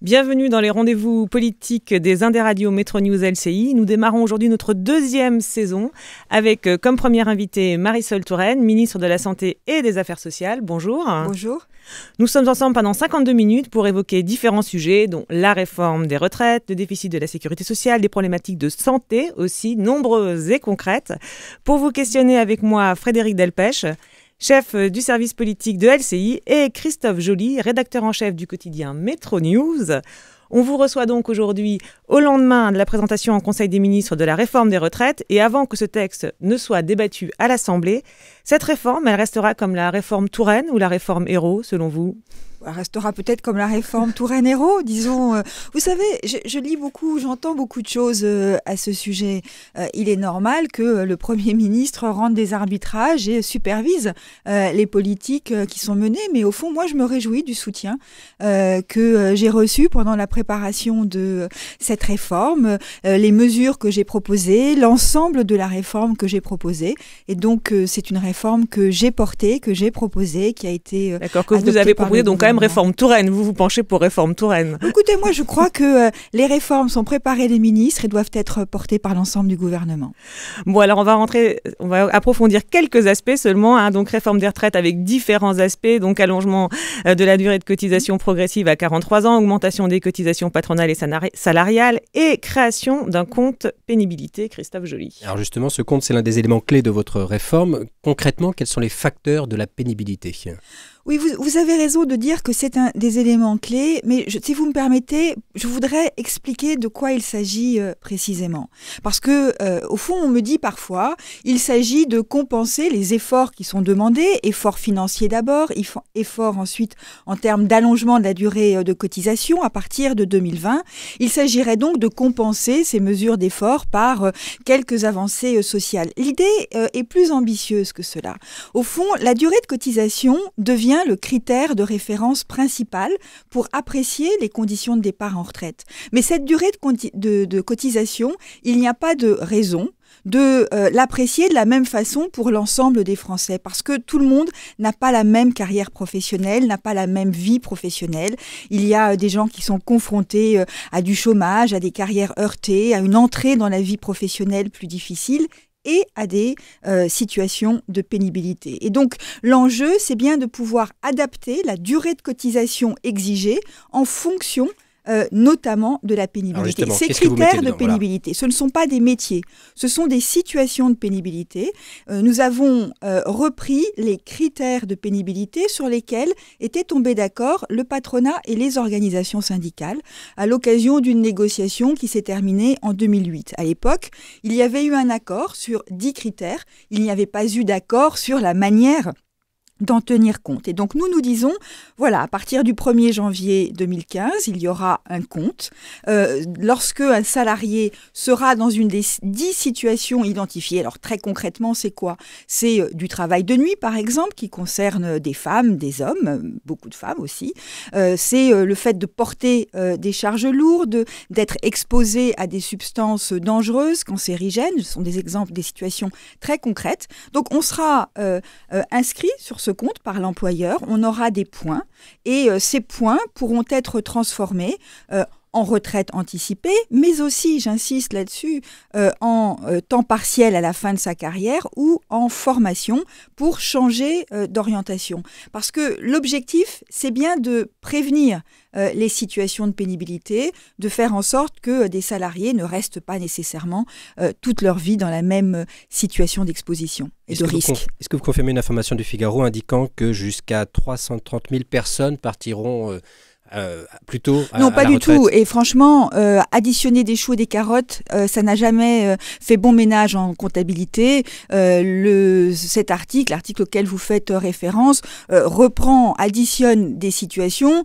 Bienvenue dans les rendez-vous politiques des Indes Radio Metro News LCI. Nous démarrons aujourd'hui notre deuxième saison avec euh, comme première invitée Marisol Touraine, ministre de la Santé et des Affaires sociales. Bonjour. Bonjour. Nous sommes ensemble pendant 52 minutes pour évoquer différents sujets, dont la réforme des retraites, le déficit de la sécurité sociale, des problématiques de santé aussi, nombreuses et concrètes. Pour vous questionner avec moi, Frédéric Delpech, chef euh, du service politique de LCI, et Christophe Joly, rédacteur en chef du quotidien Metro News. On vous reçoit donc aujourd'hui au lendemain de la présentation en Conseil des ministres de la réforme des retraites et avant que ce texte ne soit débattu à l'Assemblée. Cette réforme, elle restera comme la réforme Touraine ou la réforme héros selon vous bah, restera peut-être comme la réforme Touraine-Hérault, disons. Euh. Vous savez, je, lis beaucoup, j'entends beaucoup de choses euh, à ce sujet. Euh, il est normal que le Premier ministre rende des arbitrages et supervise les politiques qui sont menées, mais au fond, moi, je me réjouis du soutien que j'ai reçu pendant la préparation de cette réforme, les mesures que j'ai proposées, l'ensemble de la réforme que j'ai proposée. Et donc, c'est une réforme que j'ai portée, que j'ai proposée, qui a été... D'accord, que vous avez proposée, donc réforme Touraine. Vous vous penchez pour réforme Touraine. Écoutez, moi, je crois que euh, les réformes sont préparées des ministres et doivent être portées par l'ensemble du gouvernement. Bon, alors on va rentrer, on va approfondir quelques aspects seulement. Hein. donc réforme des retraites avec différents aspects, donc allongement euh, de la durée de cotisation progressive à 43 ans, augmentation des cotisations patronales et salariales et création d'un compte pénibilité. Christophe Joly. Alors justement, ce compte, c'est l'un des éléments clés de votre réforme. Concrètement, quels sont les facteurs de la pénibilité oui, vous, avez raison de dire que c'est un des éléments clés, mais si vous me permettez, je voudrais expliquer de quoi il s'agit euh, précisément. Parce que, euh, au fond, on me dit parfois, il s'agit de compenser les efforts qui sont demandés, efforts financiers d'abord, efforts ensuite en termes d'allongement de la durée euh, de cotisation à partir de 2020. Il s'agirait donc de compenser ces mesures d'effort par quelques avancées sociales. L'idée est plus ambitieuse que cela. Au fond, la durée de cotisation devient le critère de référence principal pour apprécier les conditions de départ en retraite. Mais cette durée de, cotisation, il n'y a pas de raison de euh, l'apprécier de la même façon pour l'ensemble des Français, parce que tout le monde n'a pas la même carrière professionnelle, n'a pas la même vie professionnelle. Il y a euh, des gens qui sont confrontés euh, à du chômage, à des carrières heurtées, à une entrée dans la vie professionnelle plus difficile, et à des euh, situations de pénibilité. Et donc l'enjeu, c'est bien de pouvoir adapter la durée de cotisation exigée en fonction euh, notamment de la pénibilité. Ces critères de pénibilité, ce ne sont pas des métiers, ce sont des situations de pénibilité. Euh, nous avons euh, repris les critères de pénibilité sur lesquels étaient tombés d'accord le patronat et les organisations syndicales à l'occasion d'une négociation qui s'est terminée en 2008. À l'époque, il y avait eu un accord sur 10 critères, il n'y avait pas eu d'accord sur la manière d'en tenir compte. Et donc nous nous disons, voilà, à partir du 1er janvier 2015, il y aura un compte. Euh, lorsque un salarié sera dans une des dix situations identifiées, alors très concrètement, c'est quoi C'est euh, du travail de nuit, par exemple, qui concerne des femmes, des hommes, beaucoup de femmes aussi. Euh, c'est euh, le fait de porter des charges lourdes, d'être exposé à des substances dangereuses, cancérigènes. Ce sont des exemples des situations très concrètes. Donc on sera inscrit sur ce compte par l'employeur, on aura des points et euh, ces points pourront être transformés euh, en retraite anticipée, mais aussi, j'insiste là-dessus, euh, en euh, temps partiel à la fin de sa carrière ou en formation pour changer euh, d'orientation. Parce que l'objectif, c'est bien de prévenir les situations de pénibilité, de faire en sorte que des salariés ne restent pas nécessairement toute leur vie dans la même situation d'exposition et de risque. Est-ce que vous confirmez une information du Figaro indiquant que jusqu'à 330 000 personnes partiront euh, plutôt à, Non, pas du tout. Et franchement, euh, additionner des choux et des carottes, euh, ça n'a jamais euh, fait bon ménage en comptabilité. Euh, le, cet article, l'article auquel vous faites référence, reprend, additionne des situations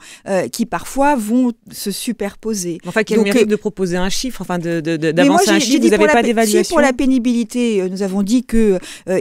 qui parfois vont se superposer. Enfin, qu'il a de proposer un chiffre, enfin de, de, un chiffre, vous n'avez pas d'évaluation. Si pour la pénibilité, nous avons dit que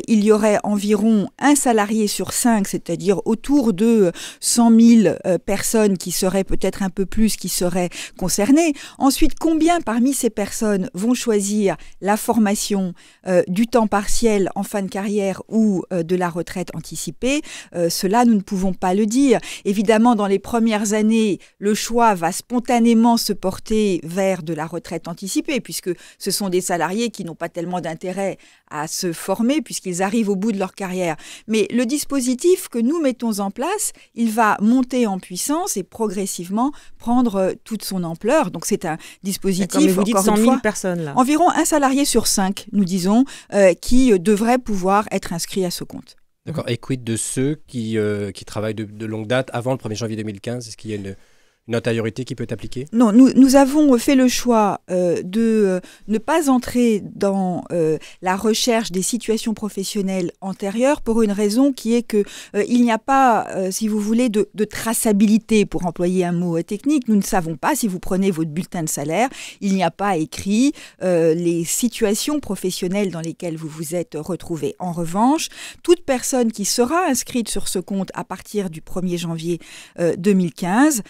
il y aurait environ un salarié sur cinq, c'est-à-dire autour de 100 000 personnes qui seraient peut-être un peu plus qui seraient concernés. Ensuite, combien parmi ces personnes vont choisir la formation euh, du temps partiel en fin de carrière ou euh, de la retraite anticipée euh, Cela, nous ne pouvons pas le dire. Évidemment, dans les premières années, le choix va spontanément se porter vers de la retraite anticipée, puisque ce sont des salariés qui n'ont pas tellement d'intérêt à se former, puisqu'ils arrivent au bout de leur carrière. Mais le dispositif que nous mettons en place, il va monter en puissance et progresser progressivement prendre euh, toute son ampleur. Donc c'est un dispositif. Mais vous 100 000 fois, personnes là. Environ un salarié sur cinq, nous disons, euh, qui euh, devrait pouvoir être inscrit à ce compte. D'accord. Et quid de ceux qui, qui travaillent de, de longue date avant le 1er janvier 2015 Est-ce qu'il y a une une intériorité qui peut appliquer Non, nous, nous, avons fait le choix euh, de euh, ne pas entrer dans euh, la recherche des situations professionnelles antérieures pour une raison qui est que il n'y a pas, si vous voulez, de, de, traçabilité, pour employer un mot technique. Nous ne savons pas, si vous prenez votre bulletin de salaire, il n'y a pas écrit les situations professionnelles dans lesquelles vous vous êtes retrouvé. En revanche, toute personne qui sera inscrite sur ce compte à partir du 1er janvier 2015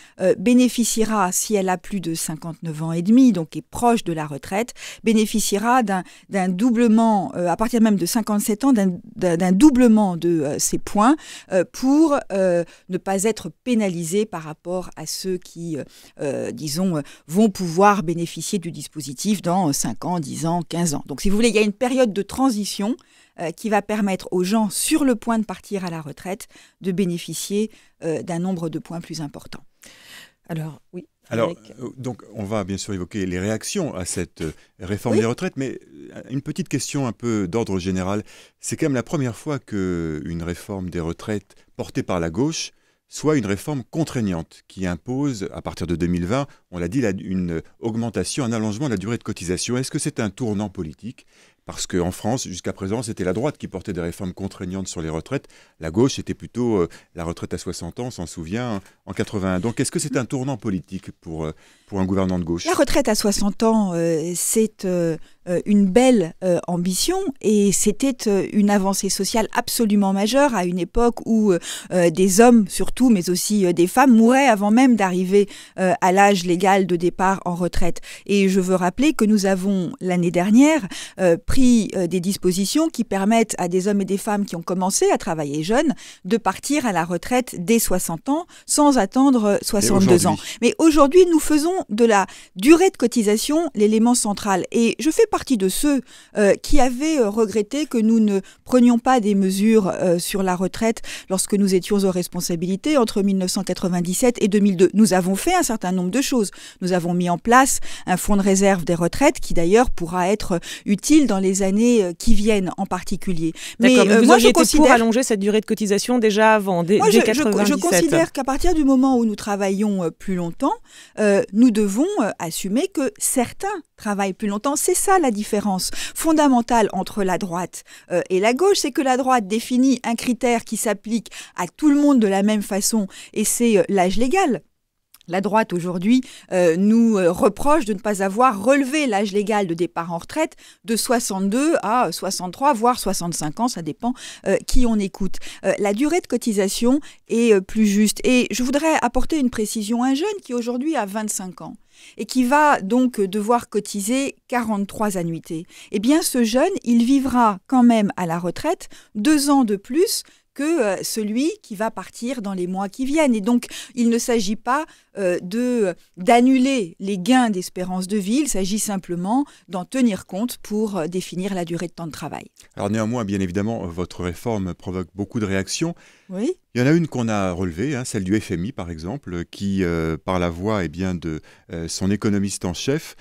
bénéficiera, si elle a plus de 59 ans et demi, donc est proche de la retraite, bénéficiera d'un doublement, euh, à partir même de 57 ans, d'un doublement de euh, ses points euh, pour ne pas être pénalisé par rapport à ceux qui, disons, vont pouvoir bénéficier du dispositif dans 5 ans, 10 ans, 15 ans. Donc si vous voulez, il y a une période de transition qui va permettre aux gens sur le point de partir à la retraite de bénéficier d'un nombre de points plus important. Alors, oui. Alors, euh, donc, on va bien sûr évoquer les réactions à cette euh, réforme des retraites, mais euh, une petite question un peu d'ordre général. C'est quand même la première fois qu'une réforme des retraites portée par la gauche soit une réforme contraignante qui impose, à partir de 2020, on l'a dit, une augmentation, un allongement de la durée de cotisation. Est-ce que c'est un tournant politique parce qu'en France, jusqu'à présent, c'était la droite qui portait des réformes contraignantes sur les retraites. La gauche était plutôt euh, la retraite à 60 ans, s'en souvient, en 81. Donc est-ce que c'est un tournant politique pour, euh, pour un gouvernement de gauche La retraite à 60 ans, euh, c'est euh, une belle euh, ambition et c'était euh, une avancée sociale absolument majeure à une époque où des hommes surtout, mais aussi des femmes, mouraient avant même d'arriver à l'âge légal de départ en retraite. Et je veux rappeler que nous avons l'année dernière pris des dispositions qui permettent à des hommes et des femmes qui ont commencé à travailler jeunes de partir à la retraite dès 60 ans sans attendre 62 ans. Mais aujourd'hui, nous faisons de la durée de cotisation l'élément central. Et je fais partie de ceux euh, qui avaient euh, regretté que nous ne prenions pas des mesures euh, sur la retraite lorsque nous étions aux responsabilités entre 1997 et 2002. Nous avons fait un certain nombre de choses. Nous avons mis en place un fonds de réserve des retraites qui d'ailleurs pourra être utile dans les années qui viennent en particulier. Mais, vous moi, je considère... pour allonger cette durée de cotisation déjà avant, dès, je, considère qu'à partir du moment où nous travaillons plus longtemps, nous devons assumer que certains travaille plus longtemps. C'est ça la différence fondamentale entre la droite euh, et la gauche, c'est que la droite définit un critère qui s'applique à tout le monde de la même façon, et c'est euh, l'âge légal. La droite aujourd'hui euh, nous euh, reproche de ne pas avoir relevé l'âge légal de départ en retraite de 62 à 63, voire 65 ans, ça dépend euh, qui on écoute. la durée de cotisation est plus juste. Et je voudrais apporter une précision un jeune qui aujourd'hui a 25 ans et qui va donc devoir cotiser 43 annuités. Eh bien, ce jeune, il vivra quand même à la retraite deux ans de plus que euh, celui qui va partir dans les mois qui viennent. Et donc, il ne s'agit pas euh, de d'annuler les gains d'espérance de vie, il s'agit simplement d'en tenir compte pour euh, définir la durée de temps de travail. Alors néanmoins, bien évidemment, votre réforme provoque beaucoup de réactions. Oui. Il y en a une qu'on a relevée, hein, celle du FMI par exemple, qui, par la voix et eh bien, de son économiste en chef,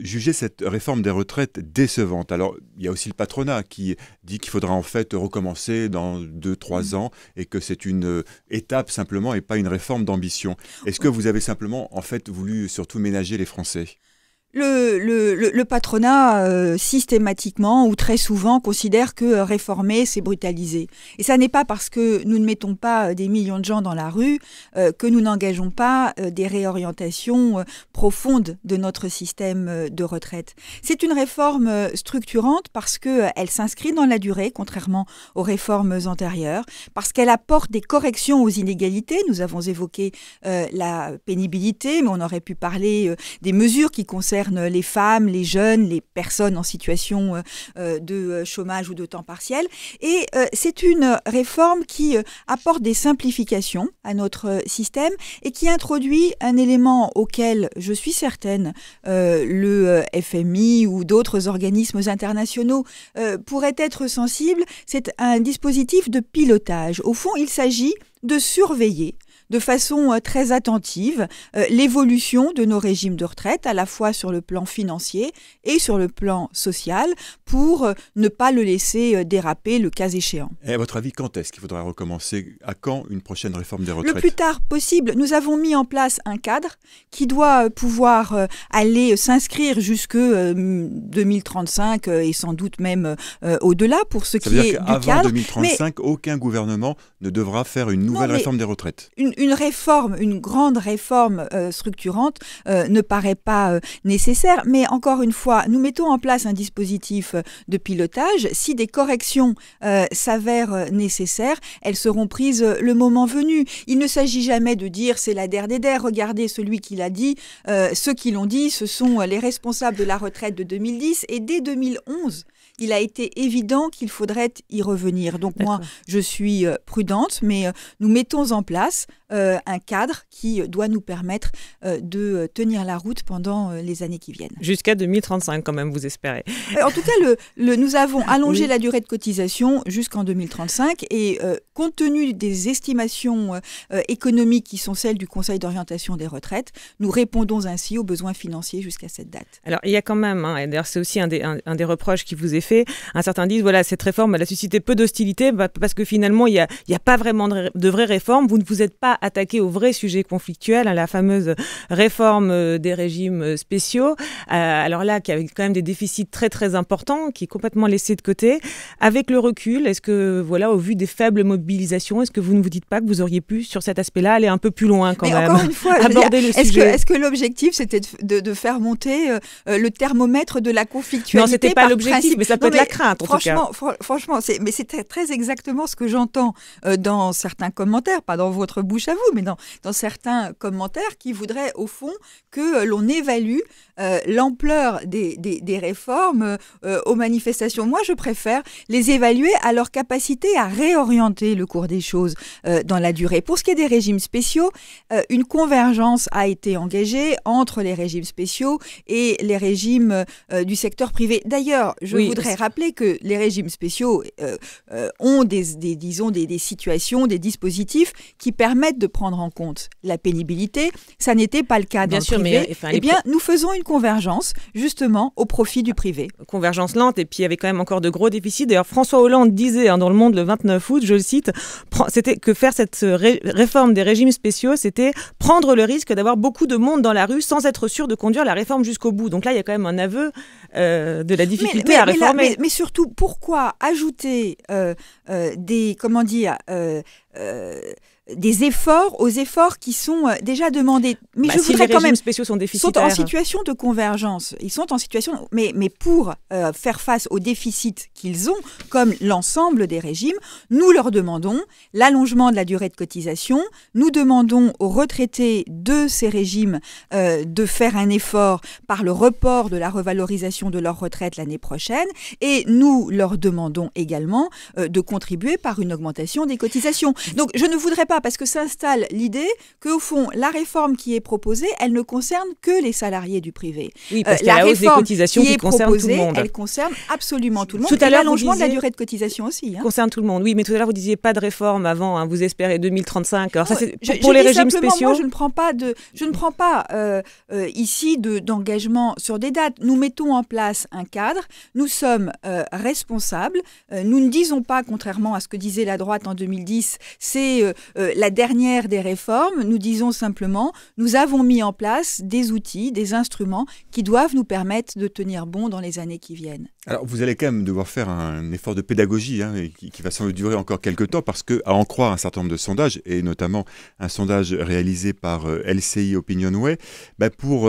jugeait cette réforme des retraites décevante. Alors, il y a aussi le patronat qui dit qu'il faudra en fait recommencer dans deux, trois mm. ans et que c'est une euh, étape simplement et pas une réforme d'ambition. Est-ce que vous avez simplement en fait voulu surtout ménager les Français le, le, le, patronat, euh, systématiquement ou très souvent, considère que euh, réformer, c'est brutaliser. Et ça n'est pas parce que nous ne mettons pas euh, des millions de gens dans la rue que nous n'engageons pas des réorientations profondes de notre système de retraite. C'est une réforme structurante parce qu'elle s'inscrit dans la durée, contrairement aux réformes antérieures, parce qu'elle apporte des corrections aux inégalités. Nous avons évoqué la pénibilité, mais on aurait pu parler des mesures qui concernent les femmes, les jeunes, les personnes en situation euh, euh, de euh, chômage ou de temps partiel. Et c'est une réforme qui apporte des simplifications à notre système et qui introduit un élément auquel, je suis certaine, le FMI ou d'autres organismes internationaux pourraient être sensibles. C'est un dispositif de pilotage. Au fond, il s'agit de surveiller de façon euh, très attentive euh, l'évolution de nos régimes de retraite, à la fois sur le plan financier et sur le plan social, pour euh, ne pas le laisser déraper le cas échéant. Et à votre avis, quand est-ce qu'il faudra recommencer À quand une prochaine réforme des retraites Le plus tard possible. Nous avons mis en place un cadre qui doit pouvoir aller s'inscrire jusque 2035 et sans doute même au-delà pour ce qui veut est du cadre. 2035, aucun gouvernement ne devra faire une nouvelle réforme des retraites une réforme, une grande réforme euh, structurante euh, ne paraît pas euh, nécessaire, mais encore une fois, nous mettons en place un dispositif de pilotage. Si des corrections s'avèrent nécessaires, elles seront prises le moment venu. Il ne s'agit jamais de dire c'est la der des regardez celui qui l'a dit, ceux qui l'ont dit, ce sont les responsables de la retraite de 2010 et dès 2011 il a été évident qu'il faudrait y revenir. Donc moi, je suis euh, prudente, mais euh, nous mettons en place euh, un cadre qui doit nous permettre de tenir la route pendant les années qui viennent. Jusqu'à 2035 quand même, vous espérez. En tout cas, le, nous avons allongé la durée de cotisation jusqu'en 2035 et compte tenu des estimations économiques qui sont celles du Conseil d'orientation des retraites, nous répondons ainsi aux besoins financiers jusqu'à cette date. Alors il y a quand même, hein, et d'ailleurs c'est aussi un des, un des reproches qui vous est fait un certain disent, voilà, cette réforme, elle a suscité peu d'hostilité bah, parce que finalement, il n'y a, pas vraiment de, vraie réforme. Vous ne vous êtes pas attaqué au vrai sujet conflictuel, à hein, la fameuse réforme euh, des régimes euh, spéciaux. Euh, alors là, qui avait quand même des déficits très, très importants, qui est complètement laissé de côté. Avec le recul, est-ce que, voilà, au vu des faibles mobilisations, est-ce que vous ne vous dites pas que vous auriez pu, sur cet aspect-là, aller un peu plus loin quand même Encore une fois, aborder le Est-ce que, l'objectif, c'était de, faire monter le thermomètre de la conflictualité Non, c'était pas l'objectif, mais ça peut la crainte, en franchement, tout cas. mais c'est très exactement ce que j'entends euh, dans certains commentaires, pas dans votre bouche à vous, mais dans, dans certains commentaires qui voudraient, au fond, que euh, l'on évalue euh, l'ampleur des, des, réformes aux manifestations. Moi, je préfère les évaluer à leur capacité à réorienter le cours des choses dans la durée. Pour ce qui est des régimes spéciaux, une convergence a été engagée entre les régimes spéciaux et les régimes du secteur privé. D'ailleurs, je voudrais Rappelez rappeler que les régimes spéciaux euh, euh, ont des, disons, des, situations, des dispositifs qui permettent de prendre en compte la pénibilité. Ça n'était pas le cas dans le privé. Mais, eh bien, nous faisons une convergence justement au profit du privé. Convergence lente et puis il y avait quand même encore de gros déficits. D'ailleurs, François Hollande disait hein, dans Le Monde le 29 août, je le cite, c'était que faire cette euh, réforme des régimes spéciaux, c'était prendre le risque d'avoir beaucoup de monde dans la rue sans être sûr de conduire la réforme jusqu'au bout. Donc là, il y a quand même un aveu euh, de la difficulté à réformer. Mais, mais, surtout, pourquoi ajouter euh, euh, des comment dire des efforts aux efforts qui sont déjà demandés. Mais bah, je voudrais les quand même spéciaux sont, sont en situation de convergence. Ils sont en situation, mais mais pour faire face au déficit qu'ils ont, comme l'ensemble des régimes, nous leur demandons l'allongement de la durée de cotisation, nous demandons aux retraités de ces régimes euh, de faire un effort par le report de la revalorisation de leur retraite l'année prochaine, et nous leur demandons également euh, de contribuer par une augmentation des cotisations. Donc je ne voudrais pas, parce que s'installe l'idée qu'au fond, la réforme qui est proposée, elle ne concerne que les salariés du privé. Oui, euh, parce que la, hausse des cotisations qui, est concerne proposée, tout le monde. Elle concerne absolument tout le monde l'allongement de la durée de cotisation aussi. Hein. Concerne tout le monde, oui. Mais tout à l'heure, vous disiez pas de réforme avant. Hein. vous espérez 2035. Alors ça, c'est pour, les régimes spéciaux. je ne prends pas de, je ne prends pas euh, euh, ici d'engagement sur des dates. Nous mettons en place un cadre. Nous sommes euh, responsables. nous ne disons pas, contrairement à ce que disait la droite en 2010, c'est la dernière des réformes. Nous disons simplement, nous avons mis en place des outils, des instruments qui doivent nous permettre de tenir bon dans les années qui viennent. Alors, vous allez quand même devoir faire un effort de pédagogie hein, qui, va sans doute durer encore quelques temps parce que, à en croire un certain nombre de sondages, et notamment un sondage réalisé par euh, LCI Opinionway, Way, bah, pour 92%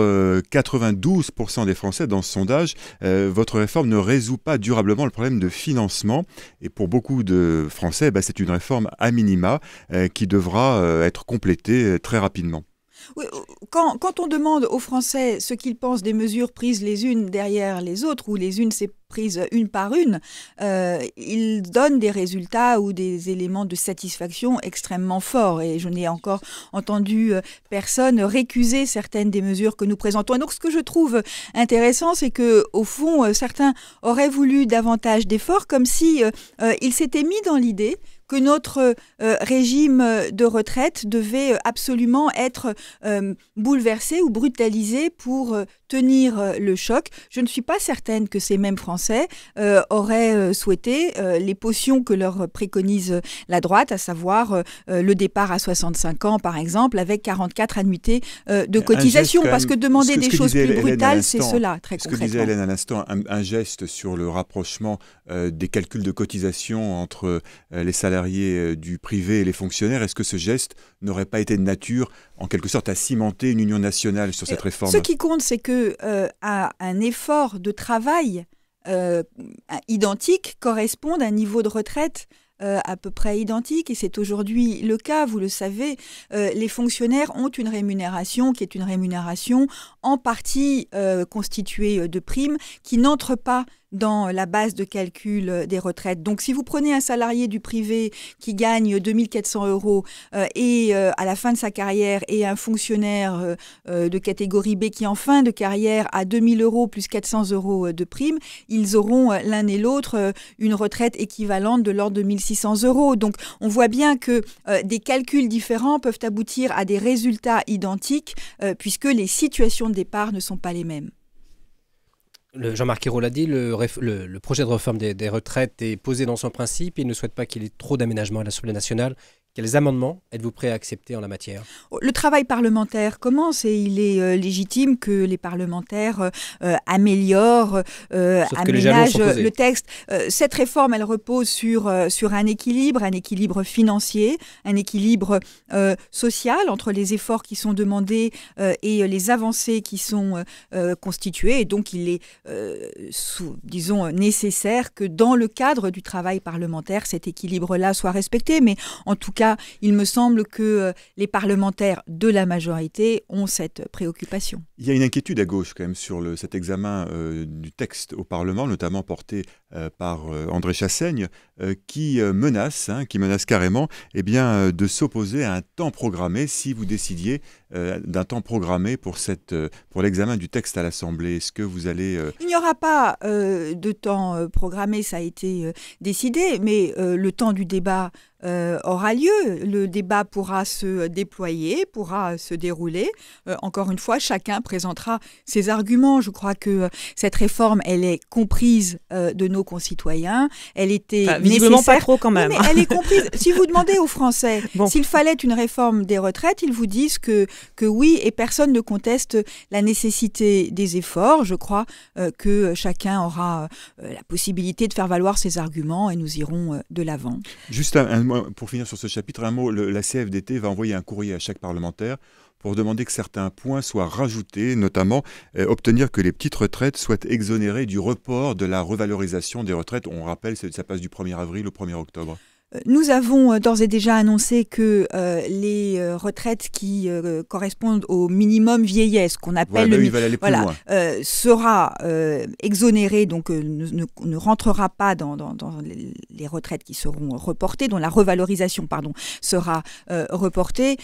euh, des Français dans ce sondage, euh, votre réforme ne résout pas durablement le problème de financement. Et pour beaucoup de Français, bah, c'est une réforme à minima qui devra être complétée très rapidement. Euh, quand, on demande aux Français ce qu'ils pensent des mesures prises les unes derrière les autres, ou les unes s'est prises une par une, euh, ils donnent des résultats ou des éléments de satisfaction extrêmement forts. Et je n'ai encore entendu euh, personne récuser certaines des mesures que nous présentons. donc ce que je trouve intéressant, c'est que au fond, certains auraient voulu davantage d'efforts, comme si s'étaient mis dans l'idée que notre euh, régime euh, de retraite devait euh, absolument être bouleversé ou brutalisé pour tenir le choc. Je ne suis pas certaine que ces mêmes Français auraient souhaité les potions que leur préconise la droite, à savoir le départ à 65 ans, par exemple, avec 44 annuités de cotisation. Parce que demander des choses plus brutales, c'est cela, très Ce que disait Hélène à l'instant, un, geste sur le rapprochement des calculs de cotisation entre les salaires euh, du privé et les fonctionnaires, est-ce que ce geste n'aurait pas été de nature, en quelque sorte, à cimenter une union nationale sur cette réforme Ce qui compte, c'est que euh, à un effort de travail euh, identique corresponde à un niveau de retraite à peu près identique, et c'est aujourd'hui le cas, vous le savez, les fonctionnaires ont une rémunération qui est une rémunération en partie constituée de primes qui n'entrent pas dans la base de calcul euh, des retraites. Donc si vous prenez un salarié du privé qui gagne 2400 euros euh, et euh, à la fin de sa carrière et un fonctionnaire de catégorie B qui en fin de carrière a 2000 euros plus 400 euros de prime, ils auront l'un et l'autre une retraite équivalente de l'ordre de 1600 euros. Donc on voit bien que des calculs différents peuvent aboutir à des résultats identiques puisque les situations de départ ne sont pas les mêmes. Jean-Marc Ayrault l'a dit, le, projet de réforme des, des, retraites est posé dans son principe. Il ne souhaite pas qu'il y ait trop d'aménagements à l'Assemblée nationale. Quels amendements êtes-vous prêts à accepter en la matière Le travail parlementaire commence et il est euh, légitime que les parlementaires euh, euh, améliorent, aménagent le texte. cette réforme, elle repose sur, sur un équilibre, un équilibre financier, un équilibre social entre les efforts qui sont demandés et les avancées qui sont constituées. Et donc, il est, disons, nécessaire que dans le cadre du travail parlementaire, cet équilibre-là soit respecté. Mais en tout cas, il me semble que euh, les parlementaires de la majorité ont cette préoccupation. Il y a une inquiétude à gauche quand même sur cet examen euh, du texte au Parlement, notamment porté euh, par André Chassaigne, qui menace, hein, qui menace carrément, eh bien, de s'opposer à un temps programmé si vous décidiez euh, d'un temps programmé pour, cette, euh, pour l'examen du texte à l'Assemblée Est-ce que vous allez... Euh, Il n'y aura pas de temps programmé, ça a été décidé, mais le temps du débat aura lieu. Le débat pourra se déployer, pourra se dérouler. encore une fois, chacun présentera ses arguments. Je crois que cette réforme, elle est comprise de nos concitoyens. Elle était enfin, visiblement pas trop quand même. mais elle est comprise. si vous demandez aux Français s'il fallait une réforme des retraites, ils vous disent que que oui, et personne ne conteste la nécessité des efforts. Je crois euh, que chacun aura euh, la possibilité de faire valoir ses arguments et nous irons euh, de l'avant. Juste pour finir sur ce chapitre, un mot, la CFDT va envoyer un courrier à chaque parlementaire pour demander que certains points soient rajoutés, notamment obtenir que les petites retraites soient exonérées du report de la revalorisation des retraites. On rappelle, que ça passe du 1er avril au 1er octobre. Nous avons euh, d'ores et déjà annoncé que euh, les euh, retraites qui correspondent au minimum vieillesse, qu'on appelle le bah minimum sera exonéré, donc ne, rentrera pas dans, dans, les retraites qui seront reportées, dont la revalorisation pardon sera reportée.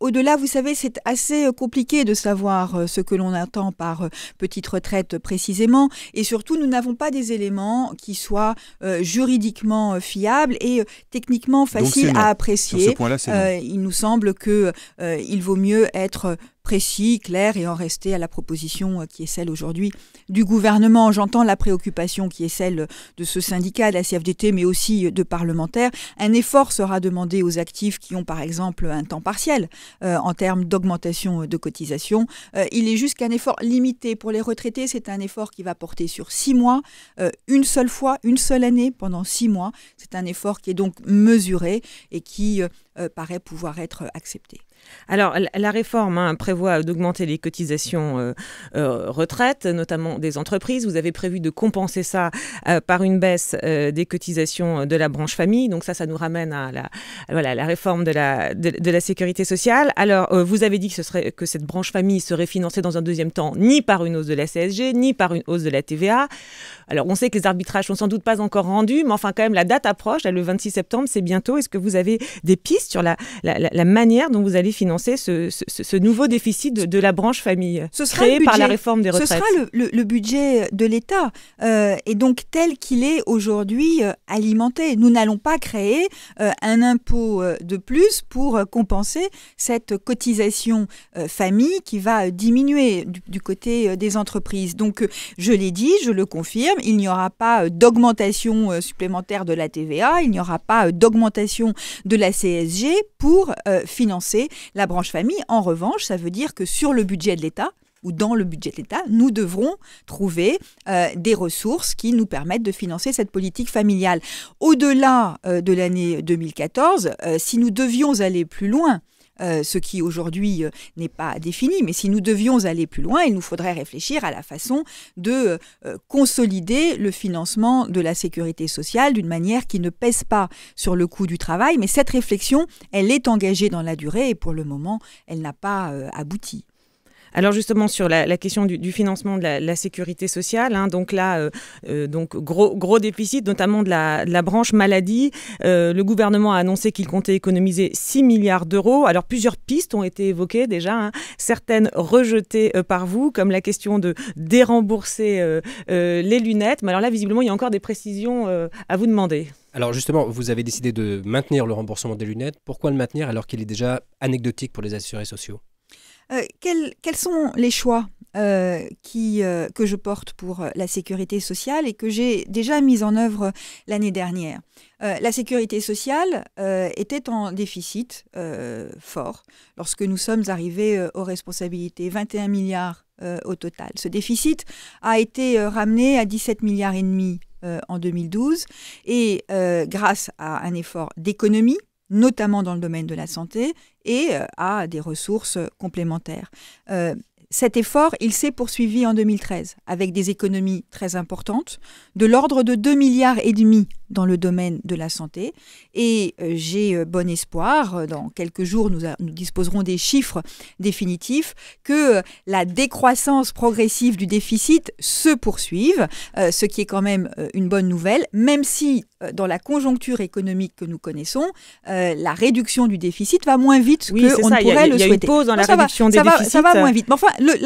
Au-delà, vous savez, c'est assez compliqué de savoir ce que l'on attend par petite retraite précisément, et surtout nous n'avons pas des éléments qui soient juridiquement fiables et techniquement facile à apprécier. Euh, il nous semble que euh, il vaut mieux être précis, clair et en rester à la proposition euh, qui est celle aujourd'hui du gouvernement. J'entends la préoccupation qui est celle de ce syndicat, de la CFDT, mais aussi euh, de parlementaires. Un effort sera demandé aux actifs qui ont par exemple un temps partiel euh, en termes d'augmentation de cotisation. il est juste qu'un effort limité pour les retraités, c'est un effort qui va porter sur six mois, une seule fois, une seule année pendant six mois. C'est un effort qui est donc mesuré et qui paraît pouvoir être accepté. Alors, la réforme hein, prévoit d'augmenter les cotisations euh, euh, retraites, notamment des entreprises. Vous avez prévu de compenser ça euh, par une baisse des cotisations de la branche famille. Donc ça, ça nous ramène à la, voilà, la réforme de la, de, la sécurité sociale. Alors, vous avez dit que, ce serait, que cette branche famille serait financée dans un deuxième temps ni par une hausse de la CSG, ni par une hausse de la TVA. Alors, on sait que les arbitrages sont sans doute pas encore rendus, mais enfin, quand même, la date approche, le 26 septembre, c'est bientôt. Est-ce que vous avez des pistes sur la, la manière dont vous allez financer ce, nouveau déficit de, la branche famille ce sera par la réforme des retraites. Ce sera le, budget de l'État euh, et donc tel qu'il est aujourd'hui euh, alimenté. Nous n'allons pas créer euh, un impôt de plus pour compenser cette cotisation famille qui va diminuer du côté des entreprises. Donc je l'ai dit, je le confirme, il n'y aura pas d'augmentation supplémentaire de la TVA, il n'y aura pas d'augmentation de la CSG pour financer la branche famille, en revanche, ça veut dire que sur le budget de l'État, ou dans le budget de l'État, nous devrons trouver euh, des ressources qui nous permettent de financer cette politique familiale. Au-delà euh, de l'année 2014, euh, si nous devions aller plus loin, euh, ce qui aujourd'hui euh, n'est pas défini. Mais si nous devions aller plus loin, il nous faudrait réfléchir à la façon de euh, consolider le financement de la sécurité sociale d'une manière qui ne pèse pas sur le coût du travail. Mais cette réflexion, elle est engagée dans la durée et pour le moment, elle n'a pas abouti. Alors justement sur la, question du, financement de la, sécurité sociale, hein, donc là, euh, euh, donc gros, déficit, notamment de la, branche maladie. Euh, le gouvernement a annoncé qu'il comptait économiser 6 milliards d'euros. Alors plusieurs pistes ont été évoquées déjà, hein. certaines rejetées par vous, comme la question de dérembourser les lunettes. Mais alors là, visiblement, il y a encore des précisions à vous demander. Alors justement, vous avez décidé de maintenir le remboursement des lunettes. Pourquoi le maintenir alors qu'il est déjà anecdotique pour les assurés sociaux euh, quels, sont les choix euh, qui, euh, que je porte pour la sécurité sociale et que j'ai déjà mis en œuvre l'année dernière. la sécurité sociale était en déficit fort lorsque nous sommes arrivés aux responsabilités, 21 milliards au total. Ce déficit a été ramené à 17 milliards et demi en 2012 et grâce à un effort d'économie notamment dans le domaine de la santé, et à euh, des ressources complémentaires. Euh, cet effort, il s'est poursuivi en 2013 avec des économies très importantes, de l'ordre de 2 milliards et demi dans le domaine de la santé. Et euh, j'ai euh, bon espoir, euh, dans quelques jours, nous, disposerons des chiffres définitifs, que la décroissance progressive du déficit se poursuive, ce qui est quand même une bonne nouvelle, même si dans la conjoncture économique que nous connaissons, la réduction du déficit va moins vite qu'on ne pourrait le y a souhaiter. Une pause dans la ça réduction va, moins vite le,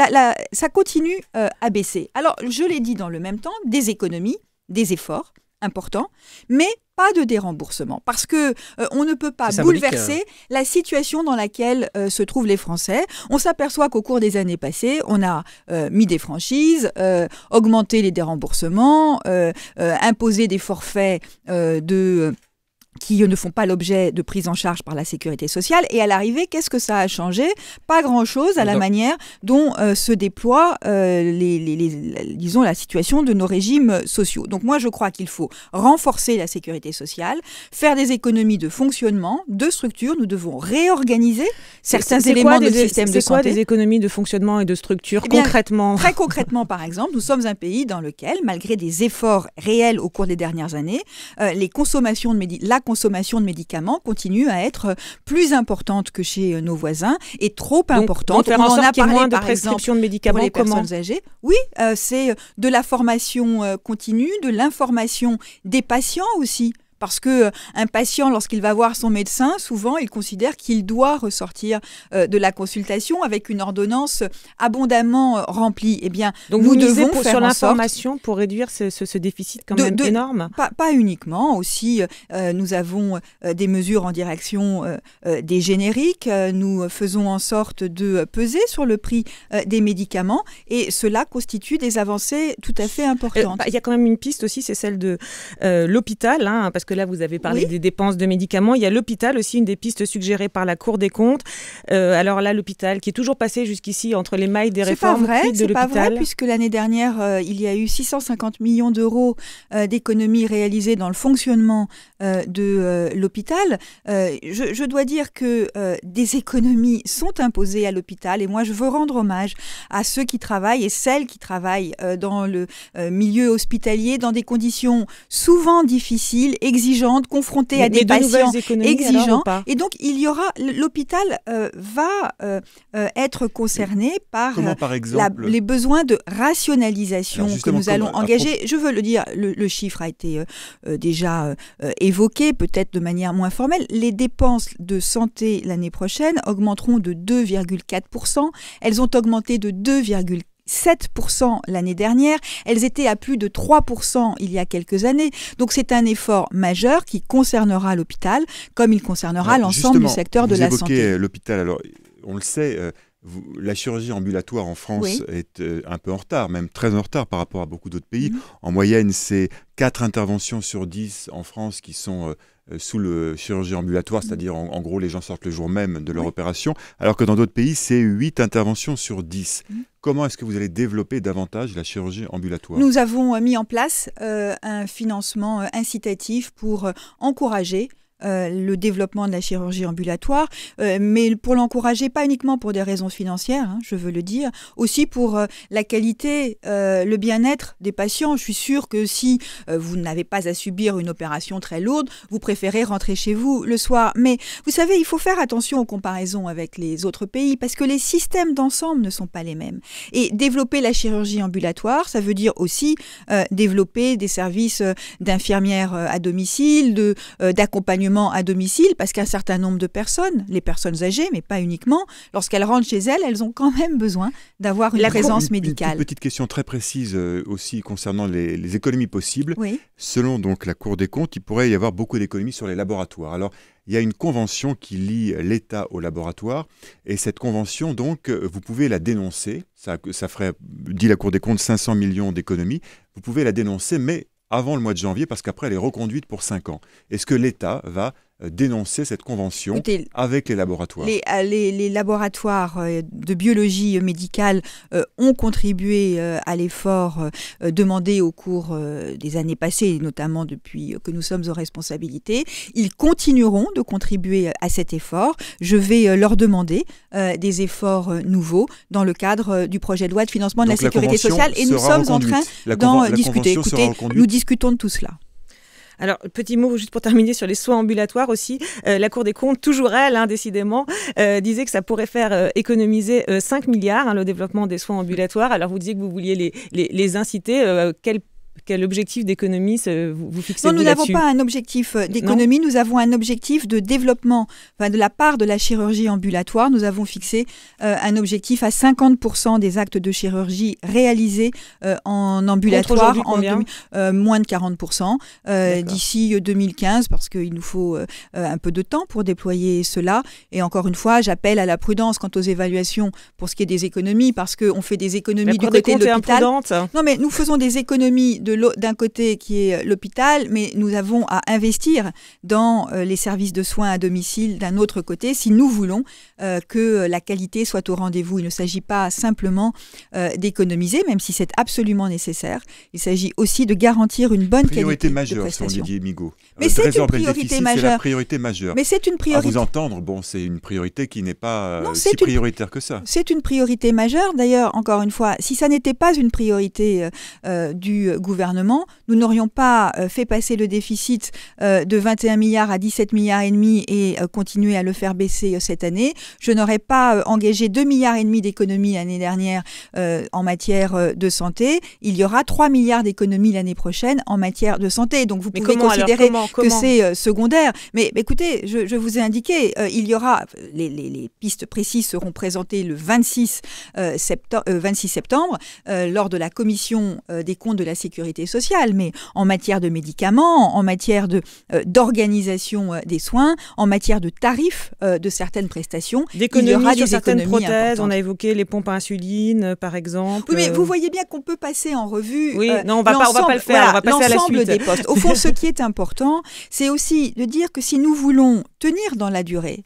ça continue euh, à baisser. Alors, je l'ai dit dans le même temps, des économies, des efforts importants, mais pas de déremboursement parce que euh, on ne peut pas bouleverser euh. la situation dans laquelle se trouvent les Français. On s'aperçoit qu'au cours des années passées, on a mis des franchises, augmenté les déremboursements, imposé des forfaits de qui ne font pas l'objet de prise en charge par la sécurité sociale. Et à l'arrivée, qu'est-ce que ça a changé Pas grand-chose à la manière dont euh, se déploie, euh, les, les, disons, la situation de nos régimes euh, sociaux. Donc moi, je crois qu'il faut renforcer la sécurité sociale, faire des économies de fonctionnement, de structure. Nous devons réorganiser certains éléments de système de santé. C'est quoi des économies de fonctionnement et de structure eh concrètement Très concrètement, par exemple, nous sommes un pays dans lequel, malgré des efforts réels au cours des dernières années, les consommations de médicaments, consommation de médicaments continue à être plus importante que chez euh, nos voisins et trop importante. on a parlé, de prescription de médicaments pour les personnes âgées. Oui, euh, c'est euh, de la formation continue, de l'information des patients aussi. Parce que euh, un patient, lorsqu'il va voir son médecin, souvent, il considère qu'il doit ressortir euh, de la consultation avec une ordonnance abondamment euh, remplie. Eh bien, Donc vous devons faire sur l'information pour réduire ce, déficit quand même énorme. Pas, uniquement. Aussi, nous avons des mesures en direction des génériques. Nous faisons en sorte de peser sur le prix des médicaments, et cela constitue des avancées tout à fait importantes. Bah, il y a quand même une piste aussi, c'est celle de l'hôpital, hein, parce que là, vous avez parlé des dépenses de médicaments. Il y a l'hôpital aussi, une des pistes suggérées par la Cour des comptes. Euh, alors là, l'hôpital qui est toujours passé jusqu'ici entre les mailles des réformes vrai, de l'hôpital. C'est pas vrai, puisque l'année dernière, euh, il y a eu 650 millions d'euros euh, d'économies réalisées dans le fonctionnement de l'hôpital. Je, je, dois dire que des économies sont imposées à l'hôpital et moi, je veux rendre hommage à ceux qui travaillent et celles qui travaillent dans le milieu hospitalier dans des conditions souvent difficiles, exigeante, confrontées à des patients exigeants. et donc, il y aura, l'hôpital euh, va euh, euh, être concerné par, les besoins de rationalisation que nous allons engager. Je veux le dire, le, le chiffre a été déjà évoqué, peut-être de manière moins formelle. Les dépenses de santé l'année prochaine augmenteront de 2,4%. Elles ont augmenté de 2,4% 7% l'année dernière, elles étaient à plus de 3% il y a quelques années. Donc c'est un effort majeur qui concernera l'hôpital comme il concernera l'ensemble du secteur de la santé. Euh, l'hôpital, alors on le sait, euh, la chirurgie ambulatoire en France est euh, un peu en retard, même très en retard par rapport à beaucoup d'autres pays. Mhm. En moyenne, c'est 4 interventions sur 10 en France qui sont... sous le chirurgie ambulatoire, mhm. c'est-à-dire en, gros les gens sortent le jour même de leur opération, alors que dans d'autres pays c'est 8 interventions sur 10. Comment est-ce que vous allez développer davantage la chirurgie ambulatoire Nous avons mis en place euh, un financement euh, incitatif pour euh, encourager euh, le développement de la chirurgie ambulatoire, euh, mais pour l'encourager, pas uniquement pour des raisons financières, hein, je veux le dire, aussi pour euh, la qualité, le bien-être des patients. Je suis sûre que si vous n'avez pas à subir une opération très lourde, vous préférez rentrer chez vous le soir. Mais vous savez, il faut faire attention aux comparaisons avec les autres pays, parce que les systèmes d'ensemble ne sont pas les mêmes. Et développer la chirurgie ambulatoire, ça veut dire aussi développer des services d'infirmières à domicile, d'accompagnement à domicile parce qu'un certain nombre de personnes, les personnes âgées, mais pas uniquement, lorsqu'elles rentrent chez elles, elles ont quand même besoin d'avoir une présence médicale. Une petite question très précise euh, aussi concernant les, économies possibles. Selon donc la Cour des comptes, il pourrait y avoir beaucoup d'économies sur les laboratoires. Alors, il y a une convention qui lie l'État au laboratoire. Et cette convention, donc, euh, vous pouvez la dénoncer. Ça, ça ferait, dit la Cour des comptes, 500 millions d'économies. Vous pouvez la dénoncer, mais avant le mois de janvier parce qu'après elle est reconduite pour 5 ans. Est-ce que l'État va euh, dénoncer cette convention avec les laboratoires. Les, euh, les, laboratoires euh, de biologie médicale ont contribué à l'effort demandé au cours des années passées, notamment depuis que nous sommes aux responsabilités. Ils continueront de contribuer à cet effort. Je vais leur demander des efforts nouveaux dans le cadre du projet de loi de financement de la sécurité sociale et nous sommes en train d'en discuter. nous discutons de tout cela. Alors, petit mot juste pour terminer sur les soins ambulatoires aussi. Euh, la Cour des comptes, toujours elle, hein, décidément, euh, disait que ça pourrait faire euh, économiser 5 milliards, hein, le développement des soins ambulatoires. Alors, vous disiez que vous vouliez les, les, inciter. quel quel objectif d'économie vous, vous fixez Non, nous n'avons pas un objectif euh, d'économie, nous avons un objectif de développement. Enfin, de la part de la chirurgie ambulatoire, nous avons fixé euh, un objectif à 50% des actes de chirurgie réalisés euh, en ambulatoire, en moins de 40% d'ici 2015, parce qu'il nous faut un peu de temps pour déployer cela. Et encore une fois, j'appelle à la prudence quant aux évaluations pour ce qui est des économies, parce qu'on fait des économies du côté de l'hôpital. Non, mais nous faisons des économies d'un côté qui est euh, l'hôpital, mais nous avons à investir dans euh, les services de soins à domicile d'un autre côté si nous voulons euh, que la qualité soit au rendez-vous. Il ne s'agit pas simplement d'économiser, même si c'est absolument nécessaire. Il s'agit aussi de garantir une bonne qualité de prestation. mais c'est une priorité majeure. La priorité majeure. Mais c'est une priorité. À vous entendre, bon, c'est une priorité qui n'est pas si prioritaire que ça. C'est une priorité majeure. D'ailleurs, encore une fois, si ça n'était pas une priorité du gouvernement nous n'aurions pas euh, fait passer le déficit euh, de 21 milliards à 17 milliards et demi et euh, continué à le faire baisser cette année. Je n'aurais pas engagé 2 milliards et demi d'économies l'année dernière en matière de santé. Il y aura 3 milliards d'économies l'année prochaine en matière de santé. Donc vous pouvez considérer que c'est secondaire. Mais, écoutez, je, vous ai indiqué, il y aura les, pistes précises seront présentées le 26 septembre, 26 septembre lors de la commission des comptes de la sécurité sociale, mais en matière de médicaments, en matière de euh, d'organisation euh, des soins, en matière de tarifs euh, de certaines prestations. Il y sur certaines prothèses, on a évoqué les pompes à insuline, par exemple. Oui, mais vous voyez bien qu'on peut passer en revue. Oui, non, on va va pas le faire. des postes. Au fond, ce qui est important, c'est aussi de dire que si nous voulons tenir dans la durée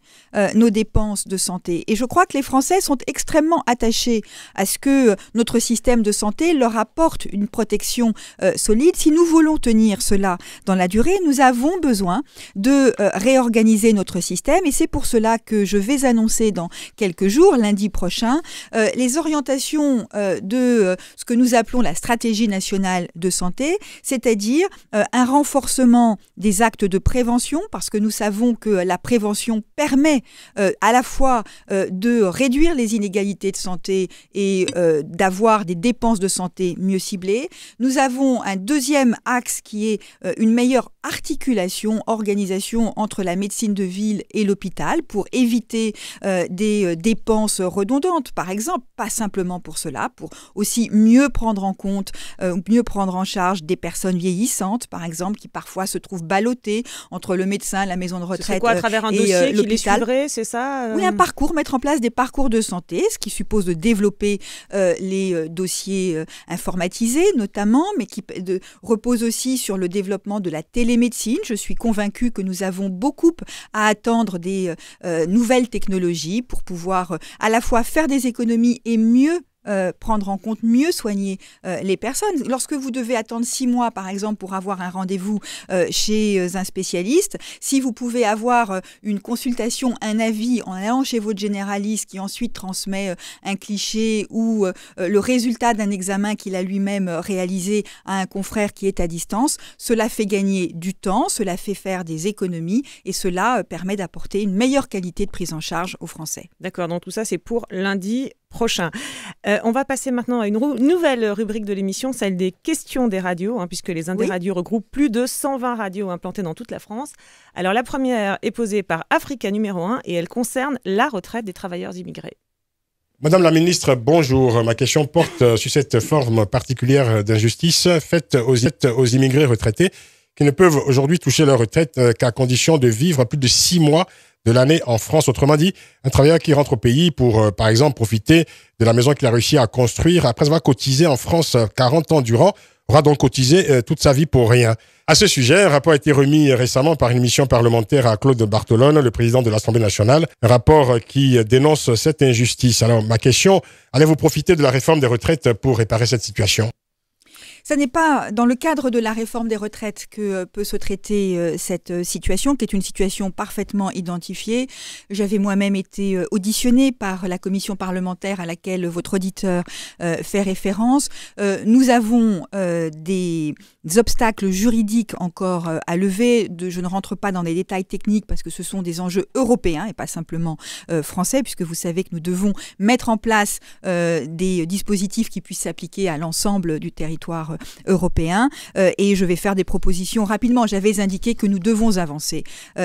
nos dépenses de santé. Et je crois que les Français sont extrêmement attachés à ce que notre système de santé leur apporte une protection euh, solide. Si nous voulons tenir cela dans la durée, nous avons besoin de euh, réorganiser notre système et c'est pour cela que je vais annoncer dans quelques jours, lundi prochain, euh, les orientations de ce que nous appelons la stratégie nationale de santé, c'est-à-dire un renforcement des actes de prévention parce que nous savons que la prévention permet à la fois de réduire les inégalités de santé et d'avoir des dépenses de santé mieux ciblées. Nous avons avons un deuxième axe qui est euh, une meilleure articulation, organisation entre la médecine de ville et l'hôpital pour éviter euh, des euh, dépenses redondantes, par exemple, pas simplement pour cela, pour aussi mieux prendre en compte, euh, mieux prendre en charge des personnes vieillissantes, par exemple, qui parfois se trouvent ballottées entre le médecin, la maison de retraite quoi, à travers un et les l'hôpital. c'est ça Oui, un parcours, mettre en place des parcours de santé, ce qui suppose de développer les dossiers informatisés notamment, mais qui repose aussi sur le développement de la télé médecine Je suis convaincue que nous avons beaucoup à attendre des euh, euh, nouvelles technologies pour pouvoir euh, à la fois faire des économies et mieux euh, prendre en compte, mieux soigner euh, les personnes. Lorsque vous devez attendre six mois, par exemple, pour avoir un rendez-vous euh, chez un spécialiste, si vous pouvez avoir une consultation, un avis en allant chez votre généraliste qui ensuite transmet un cliché ou le résultat d'un examen qu'il a lui-même réalisé à un confrère qui est à distance, cela fait gagner du temps, cela fait faire des économies et cela permet d'apporter une meilleure qualité de prise en charge aux Français. D'accord, donc tout ça c'est pour lundi prochain. Euh, on va passer maintenant à une nouvelle rubrique de l'émission, celle des questions des radios, hein, puisque les Indes Radios regroupent plus de 120 radios implantées dans toute la France. Alors la première est posée par Africa numéro 1 et elle concerne la retraite des travailleurs immigrés. Madame la ministre, bonjour. Ma question porte euh, sur cette forme particulière d'injustice faite aux, aux, immigrés retraités qui ne peuvent aujourd'hui toucher leur retraite euh, qu'à condition de vivre plus de six mois de l'année en France. Autrement dit, un travailleur qui rentre au pays pour, euh, par exemple, profiter de la maison qu'il a réussi à construire après avoir cotisé en France 40 euh, ans durant, aura donc cotisé euh, toute sa vie pour rien. À ce sujet, un rapport a été remis récemment par une mission parlementaire à Claude Bartolone, le président de l'Assemblée nationale, un rapport qui dénonce cette injustice. Alors ma question, allez-vous profiter de la réforme des retraites pour réparer cette situation ce n'est pas dans le cadre de la réforme des retraites que euh, peut se traiter euh, cette euh, situation, qui est une situation parfaitement identifiée. J'avais moi-même été auditionnée par la commission parlementaire à laquelle votre auditeur fait référence. Nous avons des des obstacles juridiques encore euh, à lever. De, je ne rentre pas dans les détails techniques parce que ce sont des enjeux européens et pas simplement euh, français, puisque vous savez que nous devons mettre en place euh, des dispositifs qui puissent s'appliquer à l'ensemble du territoire européen. et je vais faire des propositions rapidement. J'avais indiqué que nous devons avancer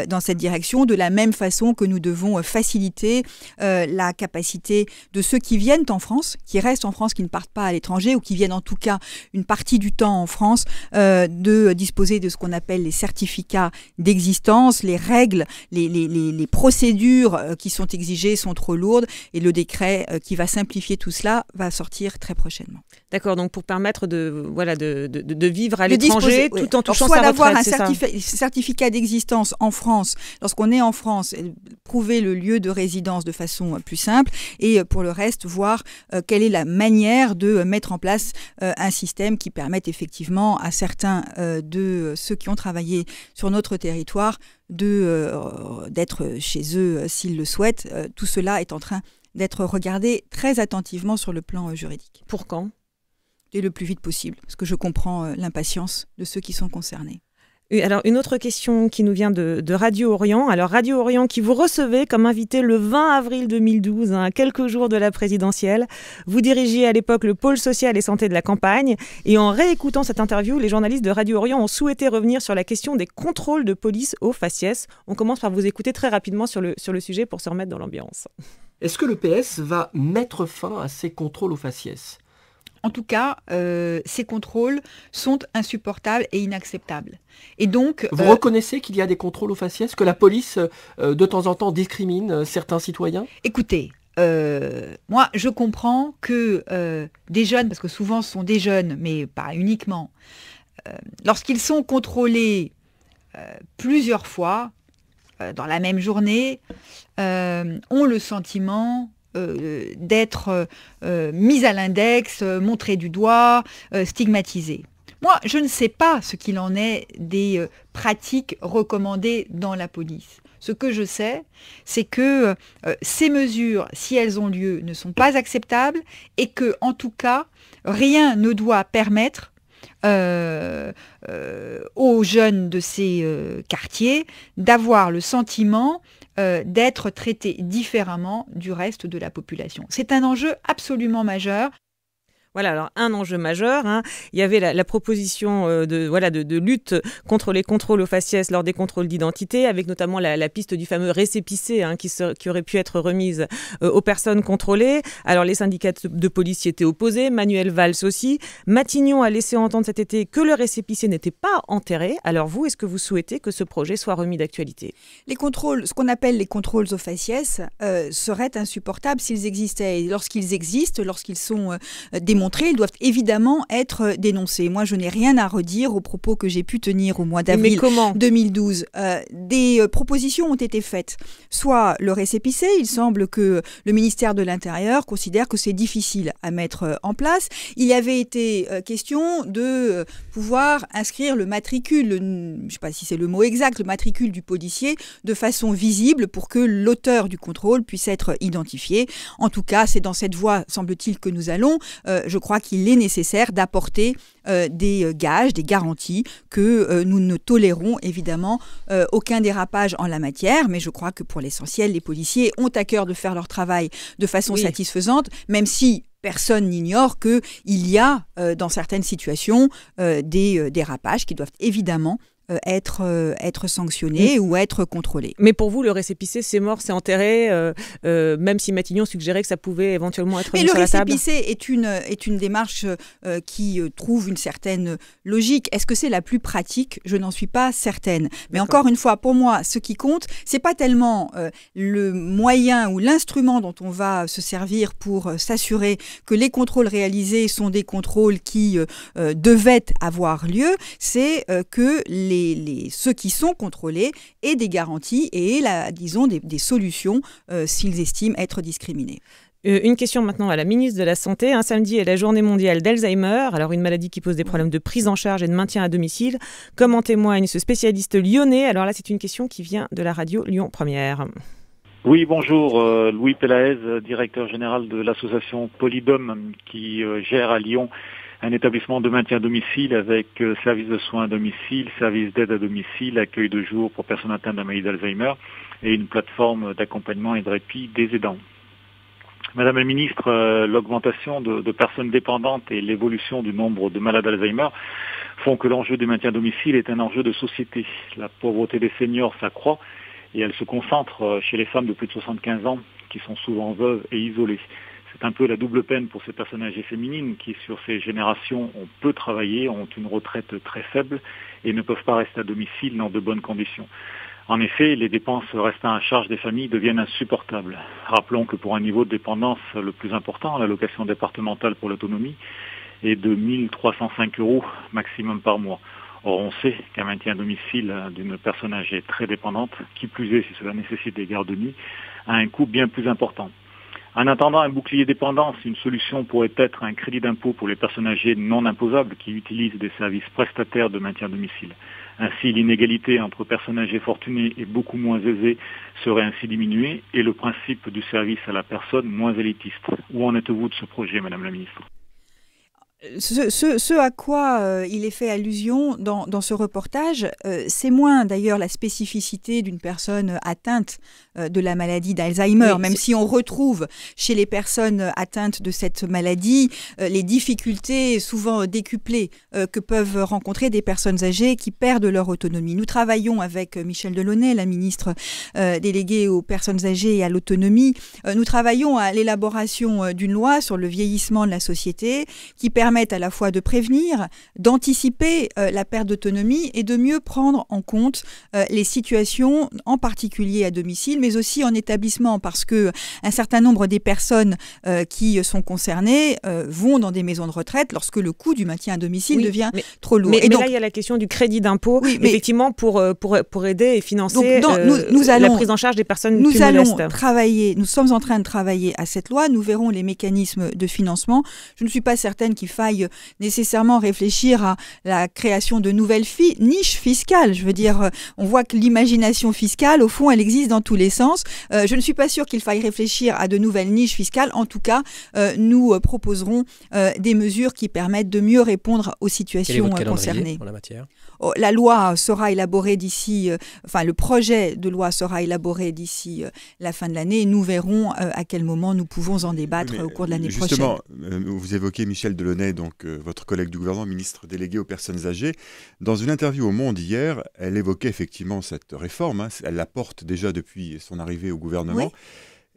dans cette direction, de la même façon que nous devons faciliter la capacité de ceux qui viennent en France, qui restent en France, qui ne partent pas à l'étranger ou qui viennent en tout cas une partie du temps en France, euh, de disposer de ce qu'on appelle les certificats d'existence, les règles, les, procédures euh, qui sont exigées sont trop lourdes et le décret euh, qui va simplifier tout cela va sortir très prochainement. D'accord, donc pour permettre de, voilà, de, de, de vivre à l'étranger tout en touchant Alors, soit sa retraite, d'avoir un certificat d'existence en France, lorsqu'on est en France, prouver le lieu de résidence de façon euh, plus simple, et euh, pour le reste, voir euh, quelle est la manière de mettre en place un système qui permette effectivement à certains de ceux qui ont travaillé sur notre territoire d'être chez eux s'ils le souhaitent. tout cela est en train d'être regardé très attentivement sur le plan juridique. Pour quand et le plus vite possible, parce que je comprends euh, l'impatience de ceux qui sont concernés. Alors, une autre question qui nous vient de, Radio Orient. Alors, Radio Orient, qui vous recevait comme invité le 20 avril 2012, à hein, quelques jours de la présidentielle. Vous dirigez à l'époque le pôle social et santé de la campagne. Et en réécoutant cette interview, les journalistes de Radio Orient ont souhaité revenir sur la question des contrôles de police aux faciès. On commence par vous écouter très rapidement sur le, sur le sujet pour se remettre dans l'ambiance. Est-ce que le PS va mettre fin à ces contrôles aux faciès en tout cas, euh, ces contrôles sont insupportables et inacceptables. Et donc, vous euh, reconnaissez qu'il y a des contrôles aux faciès, que la police euh, de temps en temps discrimine certains citoyens Écoutez, moi, je comprends que des jeunes, parce que souvent ce sont des jeunes, mais pas uniquement, lorsqu'ils sont contrôlés plusieurs fois dans la même journée, ont le sentiment euh, d'être euh, euh, mis mise à l'index, montré du doigt, stigmatisée. Moi, je ne sais pas ce qu'il en est des pratiques recommandées dans la police. Ce que je sais, c'est que ces mesures, si elles ont lieu, ne sont pas acceptables et que, en tout cas, rien ne doit permettre aux jeunes de ces quartiers d'avoir le sentiment euh, d'être traité différemment du reste de la population. C'est un enjeu absolument majeur. Voilà, alors un enjeu majeur, hein. il y avait la, proposition euh, de, voilà, de, lutte contre les contrôles aux faciès lors des contrôles d'identité, avec notamment la, piste du fameux récépissé hein, qui, aurait pu être remise euh, aux personnes contrôlées. Alors les syndicats de police y étaient opposés, Manuel Valls aussi. Matignon a laissé entendre cet été que le récépissé n'était pas enterré. Alors vous, est-ce que vous souhaitez que ce projet soit remis d'actualité Les contrôles, ce qu'on appelle les contrôles aux faciès, euh, seraient insupportables s'ils existaient. Lorsqu'ils existent, lorsqu'ils sont démontrés, ils doivent évidemment être euh, dénoncés. Moi, je n'ai rien à redire aux propos que j'ai pu tenir au mois d'avril 2012. Euh, des euh, propositions ont été faites. Soit le récépissé, il semble que le ministère de l'Intérieur considère que c'est difficile à mettre en place. Il avait été question de pouvoir inscrire le matricule, je ne sais pas si c'est le mot exact, le matricule du policier de façon visible pour que l'auteur du contrôle puisse être identifié. En tout cas, c'est dans cette voie, semble-t-il, que nous allons je crois qu'il est nécessaire d'apporter euh, des euh, gages, des garanties que euh, nous ne tolérons évidemment aucun dérapage en la matière, mais je crois que pour l'essentiel, les policiers ont à cœur de faire leur travail de façon satisfaisante, même si personne n'ignore qu'il y a dans certaines situations des dérapages qui doivent évidemment euh, être, euh, être sanctionné mm. ou être contrôlé. Mais pour vous, le récépissé, c'est mort, c'est enterré, euh, même si Matignon suggérait que ça pouvait éventuellement être Mais mis le sur la table. est une, est une démarche qui trouve une certaine logique. Est-ce que c'est la plus pratique Je n'en suis pas certaine. Mais encore une fois, pour moi, ce qui compte, c'est pas tellement le moyen ou l'instrument dont on va se servir pour s'assurer que les contrôles réalisés sont des contrôles qui devaient avoir lieu, c'est que les les, ceux qui sont contrôlés et des garanties et, la, disons, des, solutions euh, s'ils estiment être discriminés. Euh, une question maintenant à la ministre de la Santé. Un samedi est la journée mondiale d'Alzheimer, alors une maladie qui pose des problèmes de prise en charge et de maintien à domicile, comme en témoigne ce spécialiste lyonnais. Alors là, c'est une question qui vient de la radio Lyon Première. Oui, bonjour. Euh, Louis Pelaez, directeur général de l'association Polydome qui gère à Lyon un établissement de maintien à domicile avec euh, service de soins à domicile, service d'aide à domicile, accueil de jour pour personnes atteintes d'un maladie d'Alzheimer et une plateforme d'accompagnement et de répit des aidants. Madame la ministre, euh, l'augmentation de, personnes dépendantes et l'évolution du nombre de malades d'Alzheimer font que l'enjeu du maintien à domicile est un enjeu de société. La pauvreté des seniors s'accroît et elle se concentre euh, chez les femmes de plus de 75 ans qui sont souvent veuves et isolées c'est un peu la double peine pour ces personnes âgées féminines qui, sur ces générations, ont peu travaillé, ont une retraite très faible et ne peuvent pas rester à domicile dans de bonnes conditions. En effet, les dépenses restant à charge des familles deviennent insupportables. Rappelons que pour un niveau de dépendance le plus important, l'allocation départementale pour l'autonomie est de 1305 euros maximum par mois. Or, on sait qu'un maintien à domicile d'une personne âgée très dépendante, qui plus est si cela nécessite des gardes nuit, a un coût bien plus important. En attendant, un bouclier dépendance, une solution pourrait être un crédit d'impôt pour les personnes âgées non imposables qui utilisent des services prestataires de maintien à domicile. Ainsi, l'inégalité entre personnes âgées fortunées et beaucoup moins aisées serait ainsi diminuée et le principe du service à la personne moins élitiste. Où en êtes-vous de ce projet, Madame la Ministre ce, ce, ce, à quoi euh, il est fait allusion dans, dans ce reportage, euh, c'est moins d'ailleurs la spécificité d'une personne atteinte euh, de la maladie d'Alzheimer, même si on retrouve chez les personnes atteintes de cette maladie les difficultés souvent décuplées que peuvent rencontrer des personnes âgées qui perdent leur autonomie. Nous travaillons avec Michel Delaunay, la ministre déléguée aux personnes âgées et à l'autonomie, nous travaillons à l'élaboration d'une loi sur le vieillissement de la société qui permet permettent à la fois de prévenir, d'anticiper euh, la perte d'autonomie et de mieux prendre en compte euh, les situations, en particulier à domicile, mais aussi en établissement, parce que euh, un certain nombre des personnes qui sont concernées vont dans des maisons de retraite lorsque le coût du maintien à domicile devient trop lourd. Mais, et là, il y a la question du crédit d'impôt, effectivement, pour, pour, pour, aider et financer la prise en charge des personnes Nous allons travailler, nous sommes en train de travailler à cette loi, nous verrons les mécanismes de financement. Je ne suis pas certaine qu'il faille faille nécessairement réfléchir à la création de nouvelles niches fiscales. Je veux dire, euh, on voit que l'imagination fiscale, au fond, elle existe dans tous les sens. Euh, je ne suis pas sûr qu'il faille réfléchir à de nouvelles niches fiscales. En tout cas, euh, nous proposerons des mesures qui permettent de mieux répondre aux situations concernées. Oh, la, loi sera élaborée d'ici, enfin, le projet de loi sera élaboré d'ici la fin de l'année. Nous verrons à quel moment nous pouvons en débattre au cours de l'année prochaine. Justement, vous évoquez Michel Delaunay donc euh, votre collègue du gouvernement, ministre délégué aux personnes âgées, dans une interview au Monde hier, elle évoquait effectivement cette réforme. Hein. elle la porte déjà depuis son arrivée au gouvernement.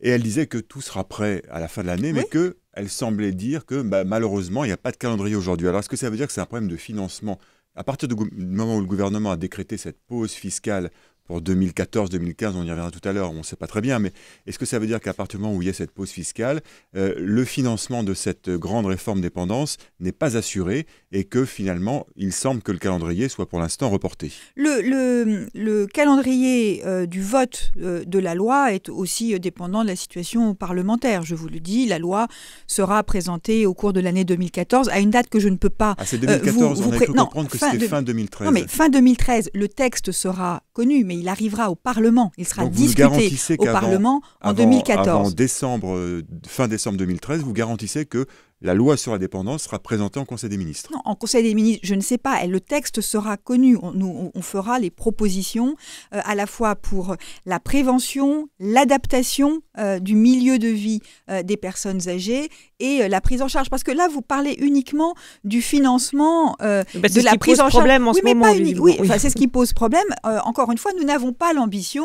Et elle disait que tout sera prêt à la fin de l'année, mais que elle semblait dire que bah, malheureusement, il n'y a pas de calendrier aujourd'hui. Alors, est-ce que ça veut dire que c'est un problème de financement à partir du moment où le gouvernement a décrété cette pause fiscale pour 2014-2015, on y reviendra tout à l'heure, on ne sait pas très bien, mais est-ce que ça veut dire qu'à partir du moment où il y a cette pause fiscale, euh, le financement de cette grande réforme dépendance n'est pas assuré et que finalement, il semble que le calendrier soit pour l'instant reporté Le, le, calendrier euh, du vote euh, de la loi est aussi dépendant de la situation parlementaire, je vous le dis. La loi sera présentée au cours de l'année 2014, à une date que je ne peux pas... Ah, c'est 2014, vous, vous on a comprendre que c'était fin 2013. Non mais fin 2013, le texte sera connu, mais il arrivera au Parlement, il sera discuté au Parlement en 2014. Avant décembre, euh, fin décembre 2013, vous garantissez que la loi sur la dépendance sera présentée en Conseil des ministres. Non, en Conseil des ministres, je ne sais pas. Le texte sera connu. On, fera les propositions euh, à la fois pour la prévention, l'adaptation euh, du milieu de vie euh, des personnes âgées et la prise en charge. Parce que là, vous parlez uniquement du financement de la prise en charge. En oui, moment, Oui, oui. c'est ce qui pose problème. encore une fois, nous n'avons pas l'ambition,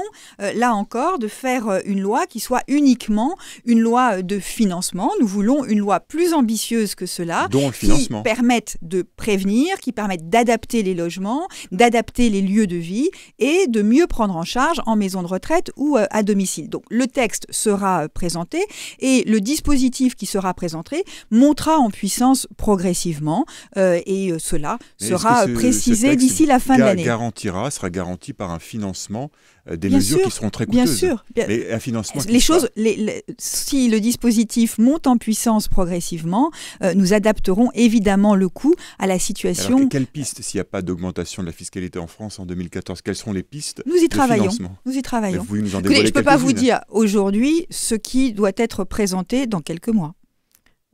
là encore, de faire une loi qui soit uniquement une loi de financement. Nous voulons une loi plus ambitieuse ambitieuses que cela, qui permettent de prévenir, qui permettent d'adapter les logements, d'adapter les lieux de vie et de mieux prendre en charge en maison de retraite ou euh, à domicile. Donc le texte sera euh, présenté et le dispositif qui sera présenté montera en puissance progressivement euh, et cela sera précisé d'ici la fin de l'année. Garantira, sera garanti par un financement euh, des mesures qui seront très coûteuses. Bien sûr. mais un financement les choses, les, si le dispositif monte en puissance progressivement, euh, nous adapterons évidemment le coût à la situation. Alors, quelles pistes, s'il n'y a pas d'augmentation de la fiscalité en France en 2014, quelles seront les pistes Nous y travaillons. Nous y travaillons. nous je ne peux pas vous dire aujourd'hui ce qui doit être présenté dans quelques mois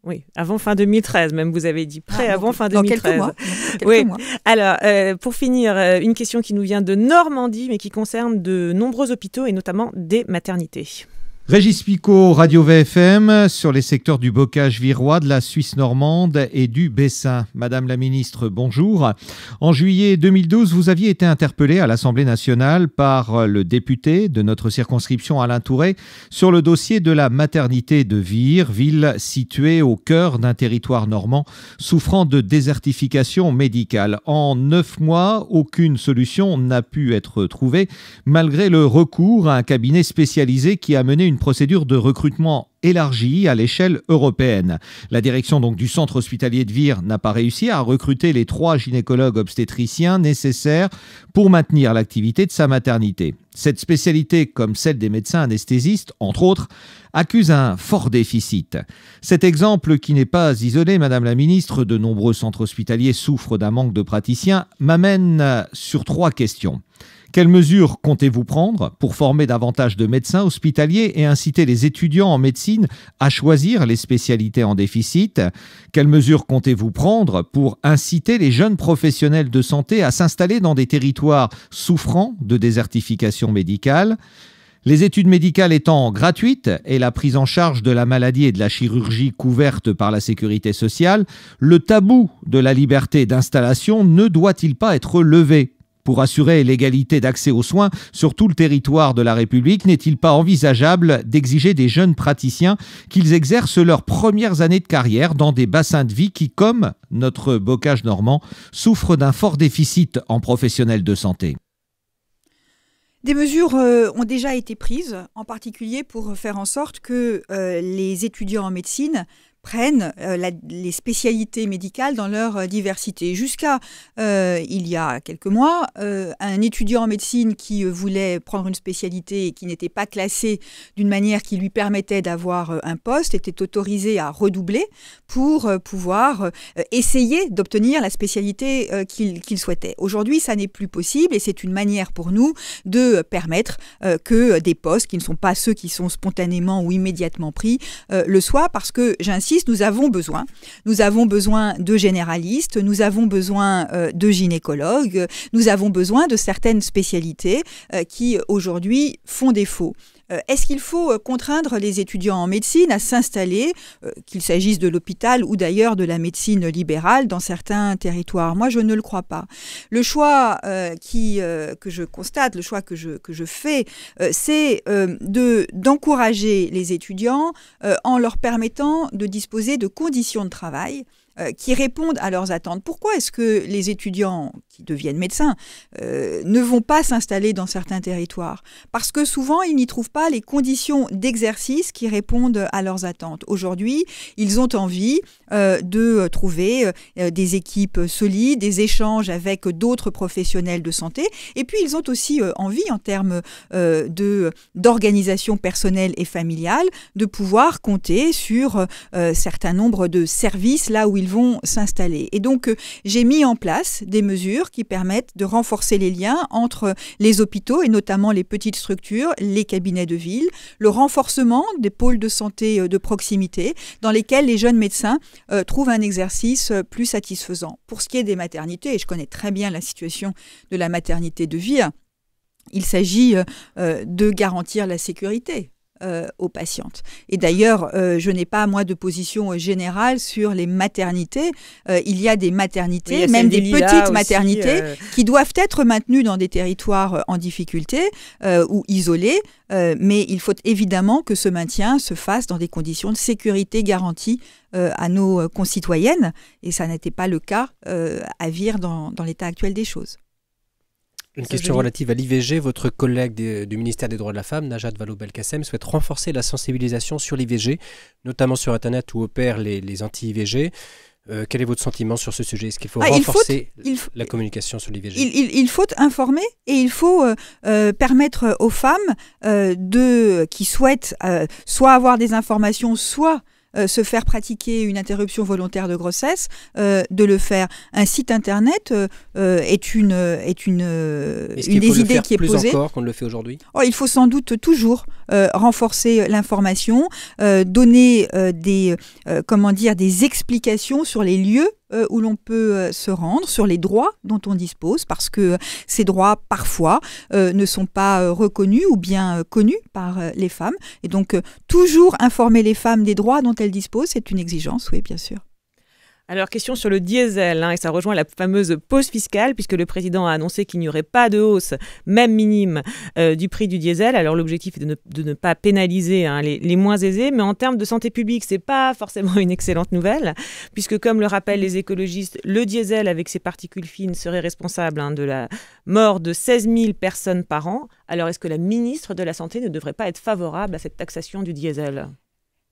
oui, avant fin 2013 même, vous avez dit prêt ah, avant fin 2013. Quelques oui. Alors, euh, pour finir, euh, une question qui nous vient de Normandie, mais qui concerne de nombreux hôpitaux et notamment des maternités. Régis Picot, Radio VFM, sur les secteurs du bocage virois, de la Suisse normande et du Bessin. Madame la ministre, bonjour. En juillet 2012, vous aviez été interpellée à l'Assemblée nationale par le député de notre circonscription Alain Touré sur le dossier de la maternité de Vire, ville située au cœur d'un territoire normand souffrant de désertification médicale. En neuf mois, aucune solution n'a pu être trouvée malgré le recours à un cabinet spécialisé qui a mené une procédure de recrutement élargie à l'échelle européenne. La direction donc du centre hospitalier de Vire n'a pas réussi à recruter les trois gynécologues obstétriciens nécessaires pour maintenir l'activité de sa maternité. Cette spécialité, comme celle des médecins anesthésistes, entre autres, accuse un fort déficit. Cet exemple, qui n'est pas isolé, Madame la Ministre, de nombreux centres hospitaliers souffrent d'un manque de praticiens, m'amène sur trois questions. Quelles mesures comptez-vous prendre pour former davantage de médecins hospitaliers et inciter les étudiants en médecine à choisir les spécialités en déficit Quelles mesures comptez-vous prendre pour inciter les jeunes professionnels de santé à s'installer dans des territoires souffrant de désertification médicale les études médicales étant gratuites et la prise en charge de la maladie et de la chirurgie couverte par la sécurité sociale, le tabou de la liberté d'installation ne doit-il pas être levé pour assurer l'égalité d'accès aux soins sur tout le territoire de la République, n'est-il pas envisageable d'exiger des jeunes praticiens qu'ils exercent leurs premières années de carrière dans des bassins de vie qui, comme notre bocage normand, souffrent d'un fort déficit en professionnels de santé des mesures euh, ont déjà été prises, en particulier pour faire en sorte que euh, les étudiants en médecine prennent euh, les spécialités médicales dans leur euh, diversité. Jusqu'à euh, il y a quelques mois, un étudiant en médecine qui voulait prendre une spécialité et qui n'était pas classé d'une manière qui lui permettait d'avoir un poste était autorisé à redoubler pour pouvoir essayer d'obtenir la spécialité qu'il souhaitait. Aujourd'hui, ça n'est plus possible et c'est une manière pour nous de permettre que des postes qui ne sont pas ceux qui sont spontanément ou immédiatement pris le soient parce que j'insiste nous avons besoin. Nous avons besoin de généralistes, nous avons besoin euh, de gynécologues, nous avons besoin de certaines spécialités euh, qui aujourd'hui font défaut. Euh, est-ce qu'il faut euh, contraindre les étudiants en médecine à s'installer, euh, qu'il s'agisse de l'hôpital ou d'ailleurs de la médecine libérale dans certains territoires Moi, je ne le crois pas. Le choix que je constate, le choix que je, fais, c'est d'encourager les étudiants en leur permettant de disposer de conditions de travail euh, qui répondent à leurs attentes. Pourquoi est-ce que les étudiants qui deviennent médecins euh, ne vont pas s'installer dans certains territoires Parce que souvent, ils n'y trouvent pas les conditions d'exercice qui répondent à leurs attentes. Aujourd'hui, ils ont envie euh, de trouver des équipes solides, des échanges avec d'autres professionnels de santé, et puis ils ont aussi envie, en termes de d'organisation personnelle et familiale, de pouvoir compter sur certains nombres de services là où ils ils vont s'installer. Et donc, euh, j'ai mis en place des mesures qui permettent de renforcer les liens entre les hôpitaux et notamment les petites structures, les cabinets de ville, le renforcement des pôles de santé euh, de proximité dans lesquels les jeunes médecins euh, trouvent un exercice plus satisfaisant. Pour ce qui est des maternités, et je connais très bien la situation de la maternité de vie, il s'agit de garantir la sécurité euh, aux patientes. Et d'ailleurs, euh, je n'ai pas, moi, de position euh, générale sur les maternités. il y a des maternités, même des, petites maternités, qui doivent être maintenues dans des territoires en difficulté ou isolés, mais il faut évidemment que ce maintien se fasse dans des conditions de sécurité garanties à nos concitoyennes, et ça n'était pas le cas à Vire dans, dans l'état actuel des choses. Une question relative à l'IVG. Votre collègue du ministère des Droits de la Femme, Najat Vallaud-Belkacem, souhaite renforcer la sensibilisation sur l'IVG, notamment sur Internet où opèrent les, les anti-IVG. Euh, quel est votre sentiment sur ce sujet Est-ce qu'il faut ah, renforcer la communication sur l'IVG il, faut informer et il faut euh, euh, permettre aux femmes de, qui souhaitent soit avoir des informations, soit euh, se faire pratiquer une interruption volontaire de grossesse, euh, de le faire. Un site internet euh, est une, est une, une des idées qui est plus posée. encore qu'on le fait aujourd'hui oh, Il faut sans doute toujours renforcer l'information, donner des, comment dire, des explications sur les lieux euh, où l'on peut euh, se rendre, sur les droits dont on dispose, parce que euh, ces droits parfois ne sont pas reconnus ou bien connus par les femmes. Et donc toujours informer les femmes des droits dont elles disposent, c'est une exigence, oui, bien sûr. Alors, question sur le diesel, hein, et ça rejoint la fameuse pause fiscale, puisque le président a annoncé qu'il n'y aurait pas de hausse, même minime, euh, du prix du diesel. Alors, l'objectif est de ne, pas pénaliser hein, les, moins aisés, mais en termes de santé publique, c'est pas forcément une excellente nouvelle, puisque, comme le rappellent les écologistes, le diesel, avec ses particules fines, serait responsable hein, de la mort de 16 000 personnes par an. Alors, est-ce que la ministre de la Santé ne devrait pas être favorable à cette taxation du diesel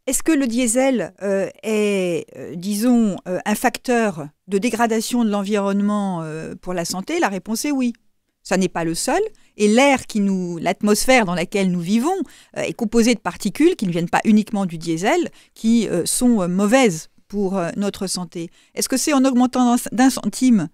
est-ce que le diesel euh, est, euh, disons, euh, un facteur de dégradation de l'environnement pour la santé La réponse est oui. Ça n'est pas le seul. Et l'air qui nous, l'atmosphère dans laquelle nous vivons est composée de particules qui ne viennent pas uniquement du diesel, qui sont mauvaises pour notre santé. Est-ce que c'est en augmentant d'un centime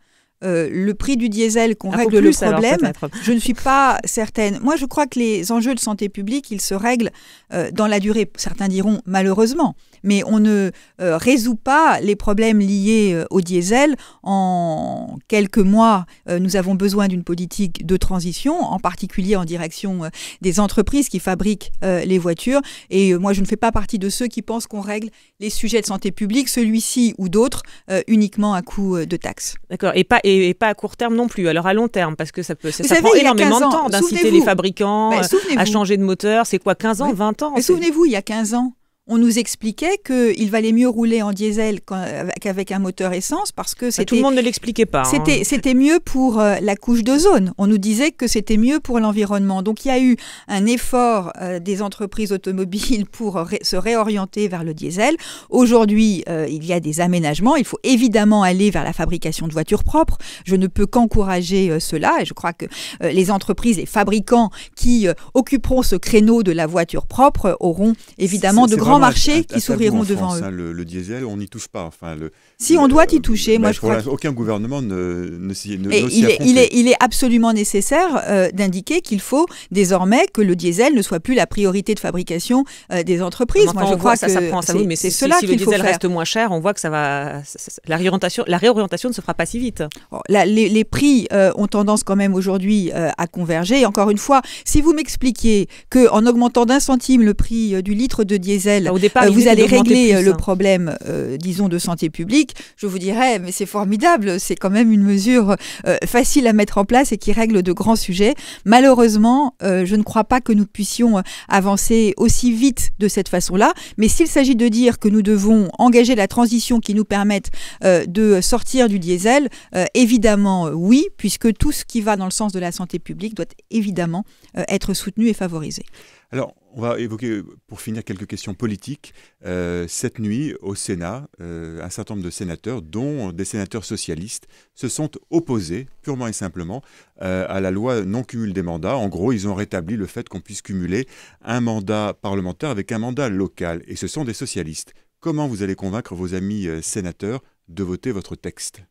euh, le prix du diesel qu'on ah, règle le problème, je ne suis pas certaine. Moi, je crois que les enjeux de santé publique, ils se règlent euh, dans la durée. Certains diront malheureusement, mais on ne euh, résout pas les problèmes liés au diesel en quelques mois. nous avons besoin d'une politique de transition, en particulier en direction des entreprises qui fabriquent les voitures. Et moi, je ne fais pas partie de ceux qui pensent qu'on règle les sujets de santé publique, celui-ci ou d'autres, uniquement à coût de taxes. D'accord. Et pas et, pas à court terme non plus. Alors à long terme, parce que ça peut ça, prend énormément de temps d'inciter les fabricants à changer de moteur. C'est quoi 15 ans, 20 ans Mais souvenez-vous, il y a 15 ans, on nous expliquait qu'il valait mieux rouler en diesel qu'avec un moteur essence parce que c'était... Bah, tout le monde ne l'expliquait pas. C'était hein. mieux pour euh, la couche d'ozone. On nous disait que c'était mieux pour l'environnement. Donc il y a eu un effort euh, des entreprises automobiles pour se réorienter vers le diesel. Aujourd'hui, euh, il y a des aménagements. Il faut évidemment aller vers la fabrication de voitures propres. Je ne peux qu'encourager cela et je crois que les entreprises, et fabricants qui occuperont ce créneau de la voiture propre auront évidemment de grands marchés qui s'ouvriront devant eux. Hein, le, le, diesel, on n'y touche pas. Enfin, le, si on doit y euh, toucher, moi je crois. aucun gouvernement ne, ne, s'y, ne il, est, il, est, il, est, absolument nécessaire euh, d'indiquer qu'il faut désormais que le diesel ne soit plus la priorité de fabrication euh, des entreprises. Moi, je crois que ça, ça prend, ça mais c'est, cela si, si le diesel reste moins cher, on voit que ça va. La réorientation, la réorientation ne se fera pas si vite. les, les, prix ont tendance quand même aujourd'hui à converger. encore une fois, si vous m'expliquiez que en augmentant d'un centime le prix du litre de diesel, ah, vous allez régler le hein. problème, disons, de santé publique je vous dirais, eh, mais c'est formidable, c'est quand même une mesure euh, facile à mettre en place et qui règle de grands sujets. Malheureusement, euh, je ne crois pas que nous puissions euh, avancer aussi vite de cette façon-là, mais s'il s'agit de dire que nous devons engager la transition qui nous permette de sortir du diesel, évidemment oui, puisque tout ce qui va dans le sens de la santé publique doit évidemment être soutenu et favorisé. Alors, on va évoquer pour finir quelques questions politiques. Euh, cette nuit, au Sénat, euh, un certain nombre de sénateurs, dont des sénateurs socialistes, se sont opposés purement et simplement euh, à la loi non-cumul des mandats. En gros, ils ont rétabli le fait qu'on puisse cumuler un mandat parlementaire avec un mandat local. Et ce sont des socialistes. Comment vous allez convaincre vos amis sénateurs de voter votre texte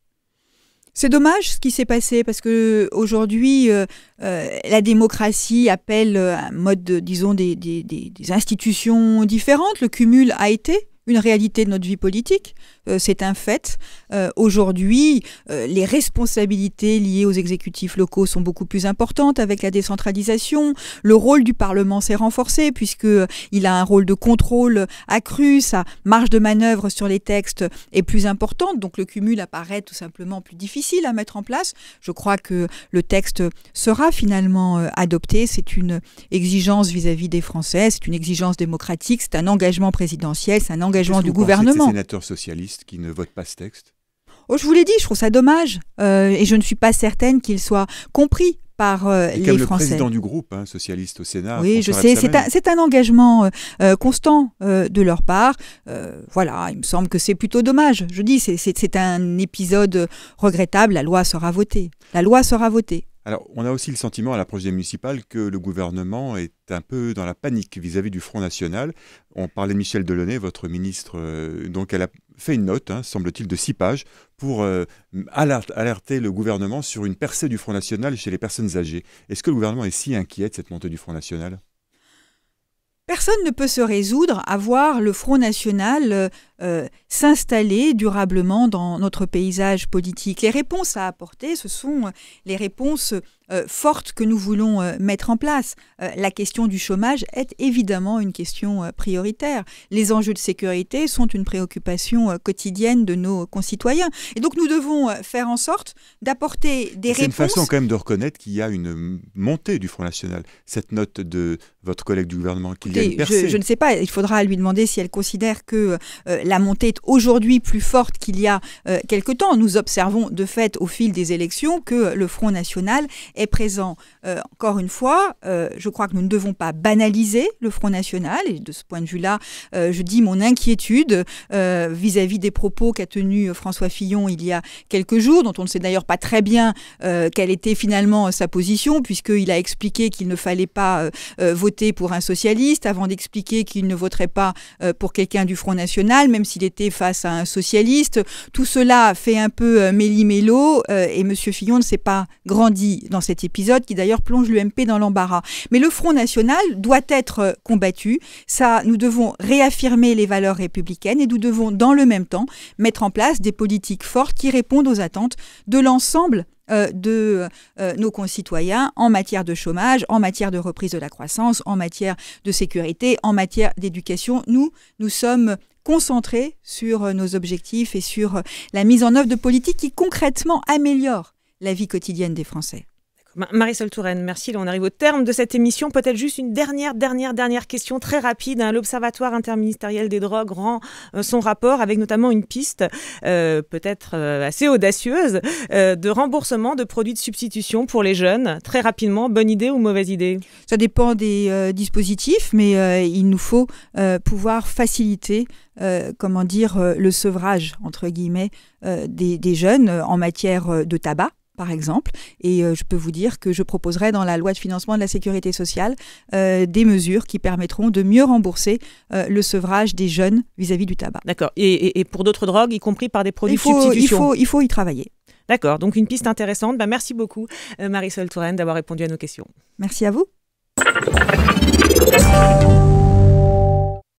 c'est dommage ce qui s'est passé parce que aujourd'hui euh, euh, la démocratie appelle euh, un mode, disons, des, institutions différentes. Le cumul a été une réalité de notre vie politique. Euh, c'est un fait. Euh, aujourd'hui, euh, les responsabilités liées aux exécutifs locaux sont beaucoup plus importantes avec la décentralisation. Le rôle du Parlement s'est renforcé puisqu'il a un rôle de contrôle accru, sa marge de manœuvre sur les textes est plus importante, donc le cumul apparaît tout simplement plus difficile à mettre en place. Je crois que le texte sera finalement adopté. C'est une exigence vis-à-vis des Français, c'est une exigence démocratique, c'est un engagement présidentiel, c'est un engagement du gouvernement qui ne votent pas ce texte Oh, je vous l'ai dit, je trouve ça dommage. Euh, et je ne suis pas certaine qu'il soit compris par euh, les comme le président du groupe hein, socialiste au Sénat. Oui, je sais, c'est un, engagement euh, euh, constant de leur part. voilà, il me semble que c'est plutôt dommage. Je dis, c'est un épisode regrettable. La loi sera votée. La loi sera votée. Alors, on a aussi le sentiment à l'approche des municipales que le gouvernement est un peu dans la panique vis-à-vis du Front National. On parlait de Michel Delaunay, votre ministre, donc à la fait une note, hein, semble-t-il, de six pages pour euh, alerter le gouvernement sur une percée du Front National chez les personnes âgées. Est-ce que le gouvernement est si inquiet de cette montée du Front National Personne ne peut se résoudre à voir le Front National euh, euh, s'installer durablement dans notre paysage politique. Les réponses à apporter, ce sont euh, les réponses euh, fortes que nous voulons mettre en place. la question du chômage est évidemment une question prioritaire. Les enjeux de sécurité sont une préoccupation quotidienne de nos concitoyens. Et donc nous devons faire en sorte d'apporter des réponses. C'est une façon quand même de reconnaître qu'il y a une montée du Front National. Cette note de votre collègue du gouvernement, qui vient de percer... je, ne sais pas, il faudra lui demander si elle considère que la montée est aujourd'hui plus forte qu'il y a quelques euh, quelque temps. Nous observons de fait au fil des élections que le Front National est présent. Euh, encore une fois, euh, je crois que nous ne devons pas banaliser le Front National et de ce point de vue-là, je dis mon inquiétude vis-à-vis des propos qu'a tenus François Fillon il y a quelques jours, dont on ne sait d'ailleurs pas très bien quelle était finalement sa position, puisqu'il a expliqué qu'il ne fallait pas voter pour un socialiste avant d'expliquer qu'il ne voterait pas pour quelqu'un du Front National même s'il était face à un socialiste. Tout cela fait un peu euh, méli-mélo euh, et M. Fillon ne s'est pas grandi dans cet épisode qui d'ailleurs plonge l'UMP dans l'embarras. Mais le Front National doit être euh, combattu. Ça, nous devons réaffirmer les valeurs républicaines et nous devons dans le même temps mettre en place des politiques fortes qui répondent aux attentes de l'ensemble de nos concitoyens en matière de chômage, en matière de reprise de la croissance, en matière de sécurité, en matière d'éducation. Nous, nous sommes concentrer sur euh, nos objectifs et sur euh, la mise en œuvre de politiques qui concrètement améliorent la vie quotidienne des Français. Marisol Touraine, merci. on arrive au terme de cette émission. Peut-être juste une dernière, dernière, dernière question très rapide. Hein, L'Observatoire interministériel des drogues rend euh, son rapport avec notamment une piste euh, peut-être euh, assez audacieuse de remboursement de produits de substitution pour les jeunes. Très rapidement, bonne idée ou mauvaise idée Ça dépend des dispositifs, mais il nous faut pouvoir faciliter comment dire, le sevrage, entre guillemets, des, jeunes en matière de tabac par exemple. Et euh, je peux vous dire que je proposerai dans la loi de financement de la sécurité sociale euh, des mesures qui permettront de mieux rembourser euh, le sevrage des jeunes vis-à-vis du tabac. D'accord. Et, pour d'autres drogues, y compris par des produits il de substitution il faut, y travailler. D'accord. Donc une piste intéressante. Bah, merci beaucoup, Marisol Touraine, d'avoir répondu à nos questions. Merci à vous.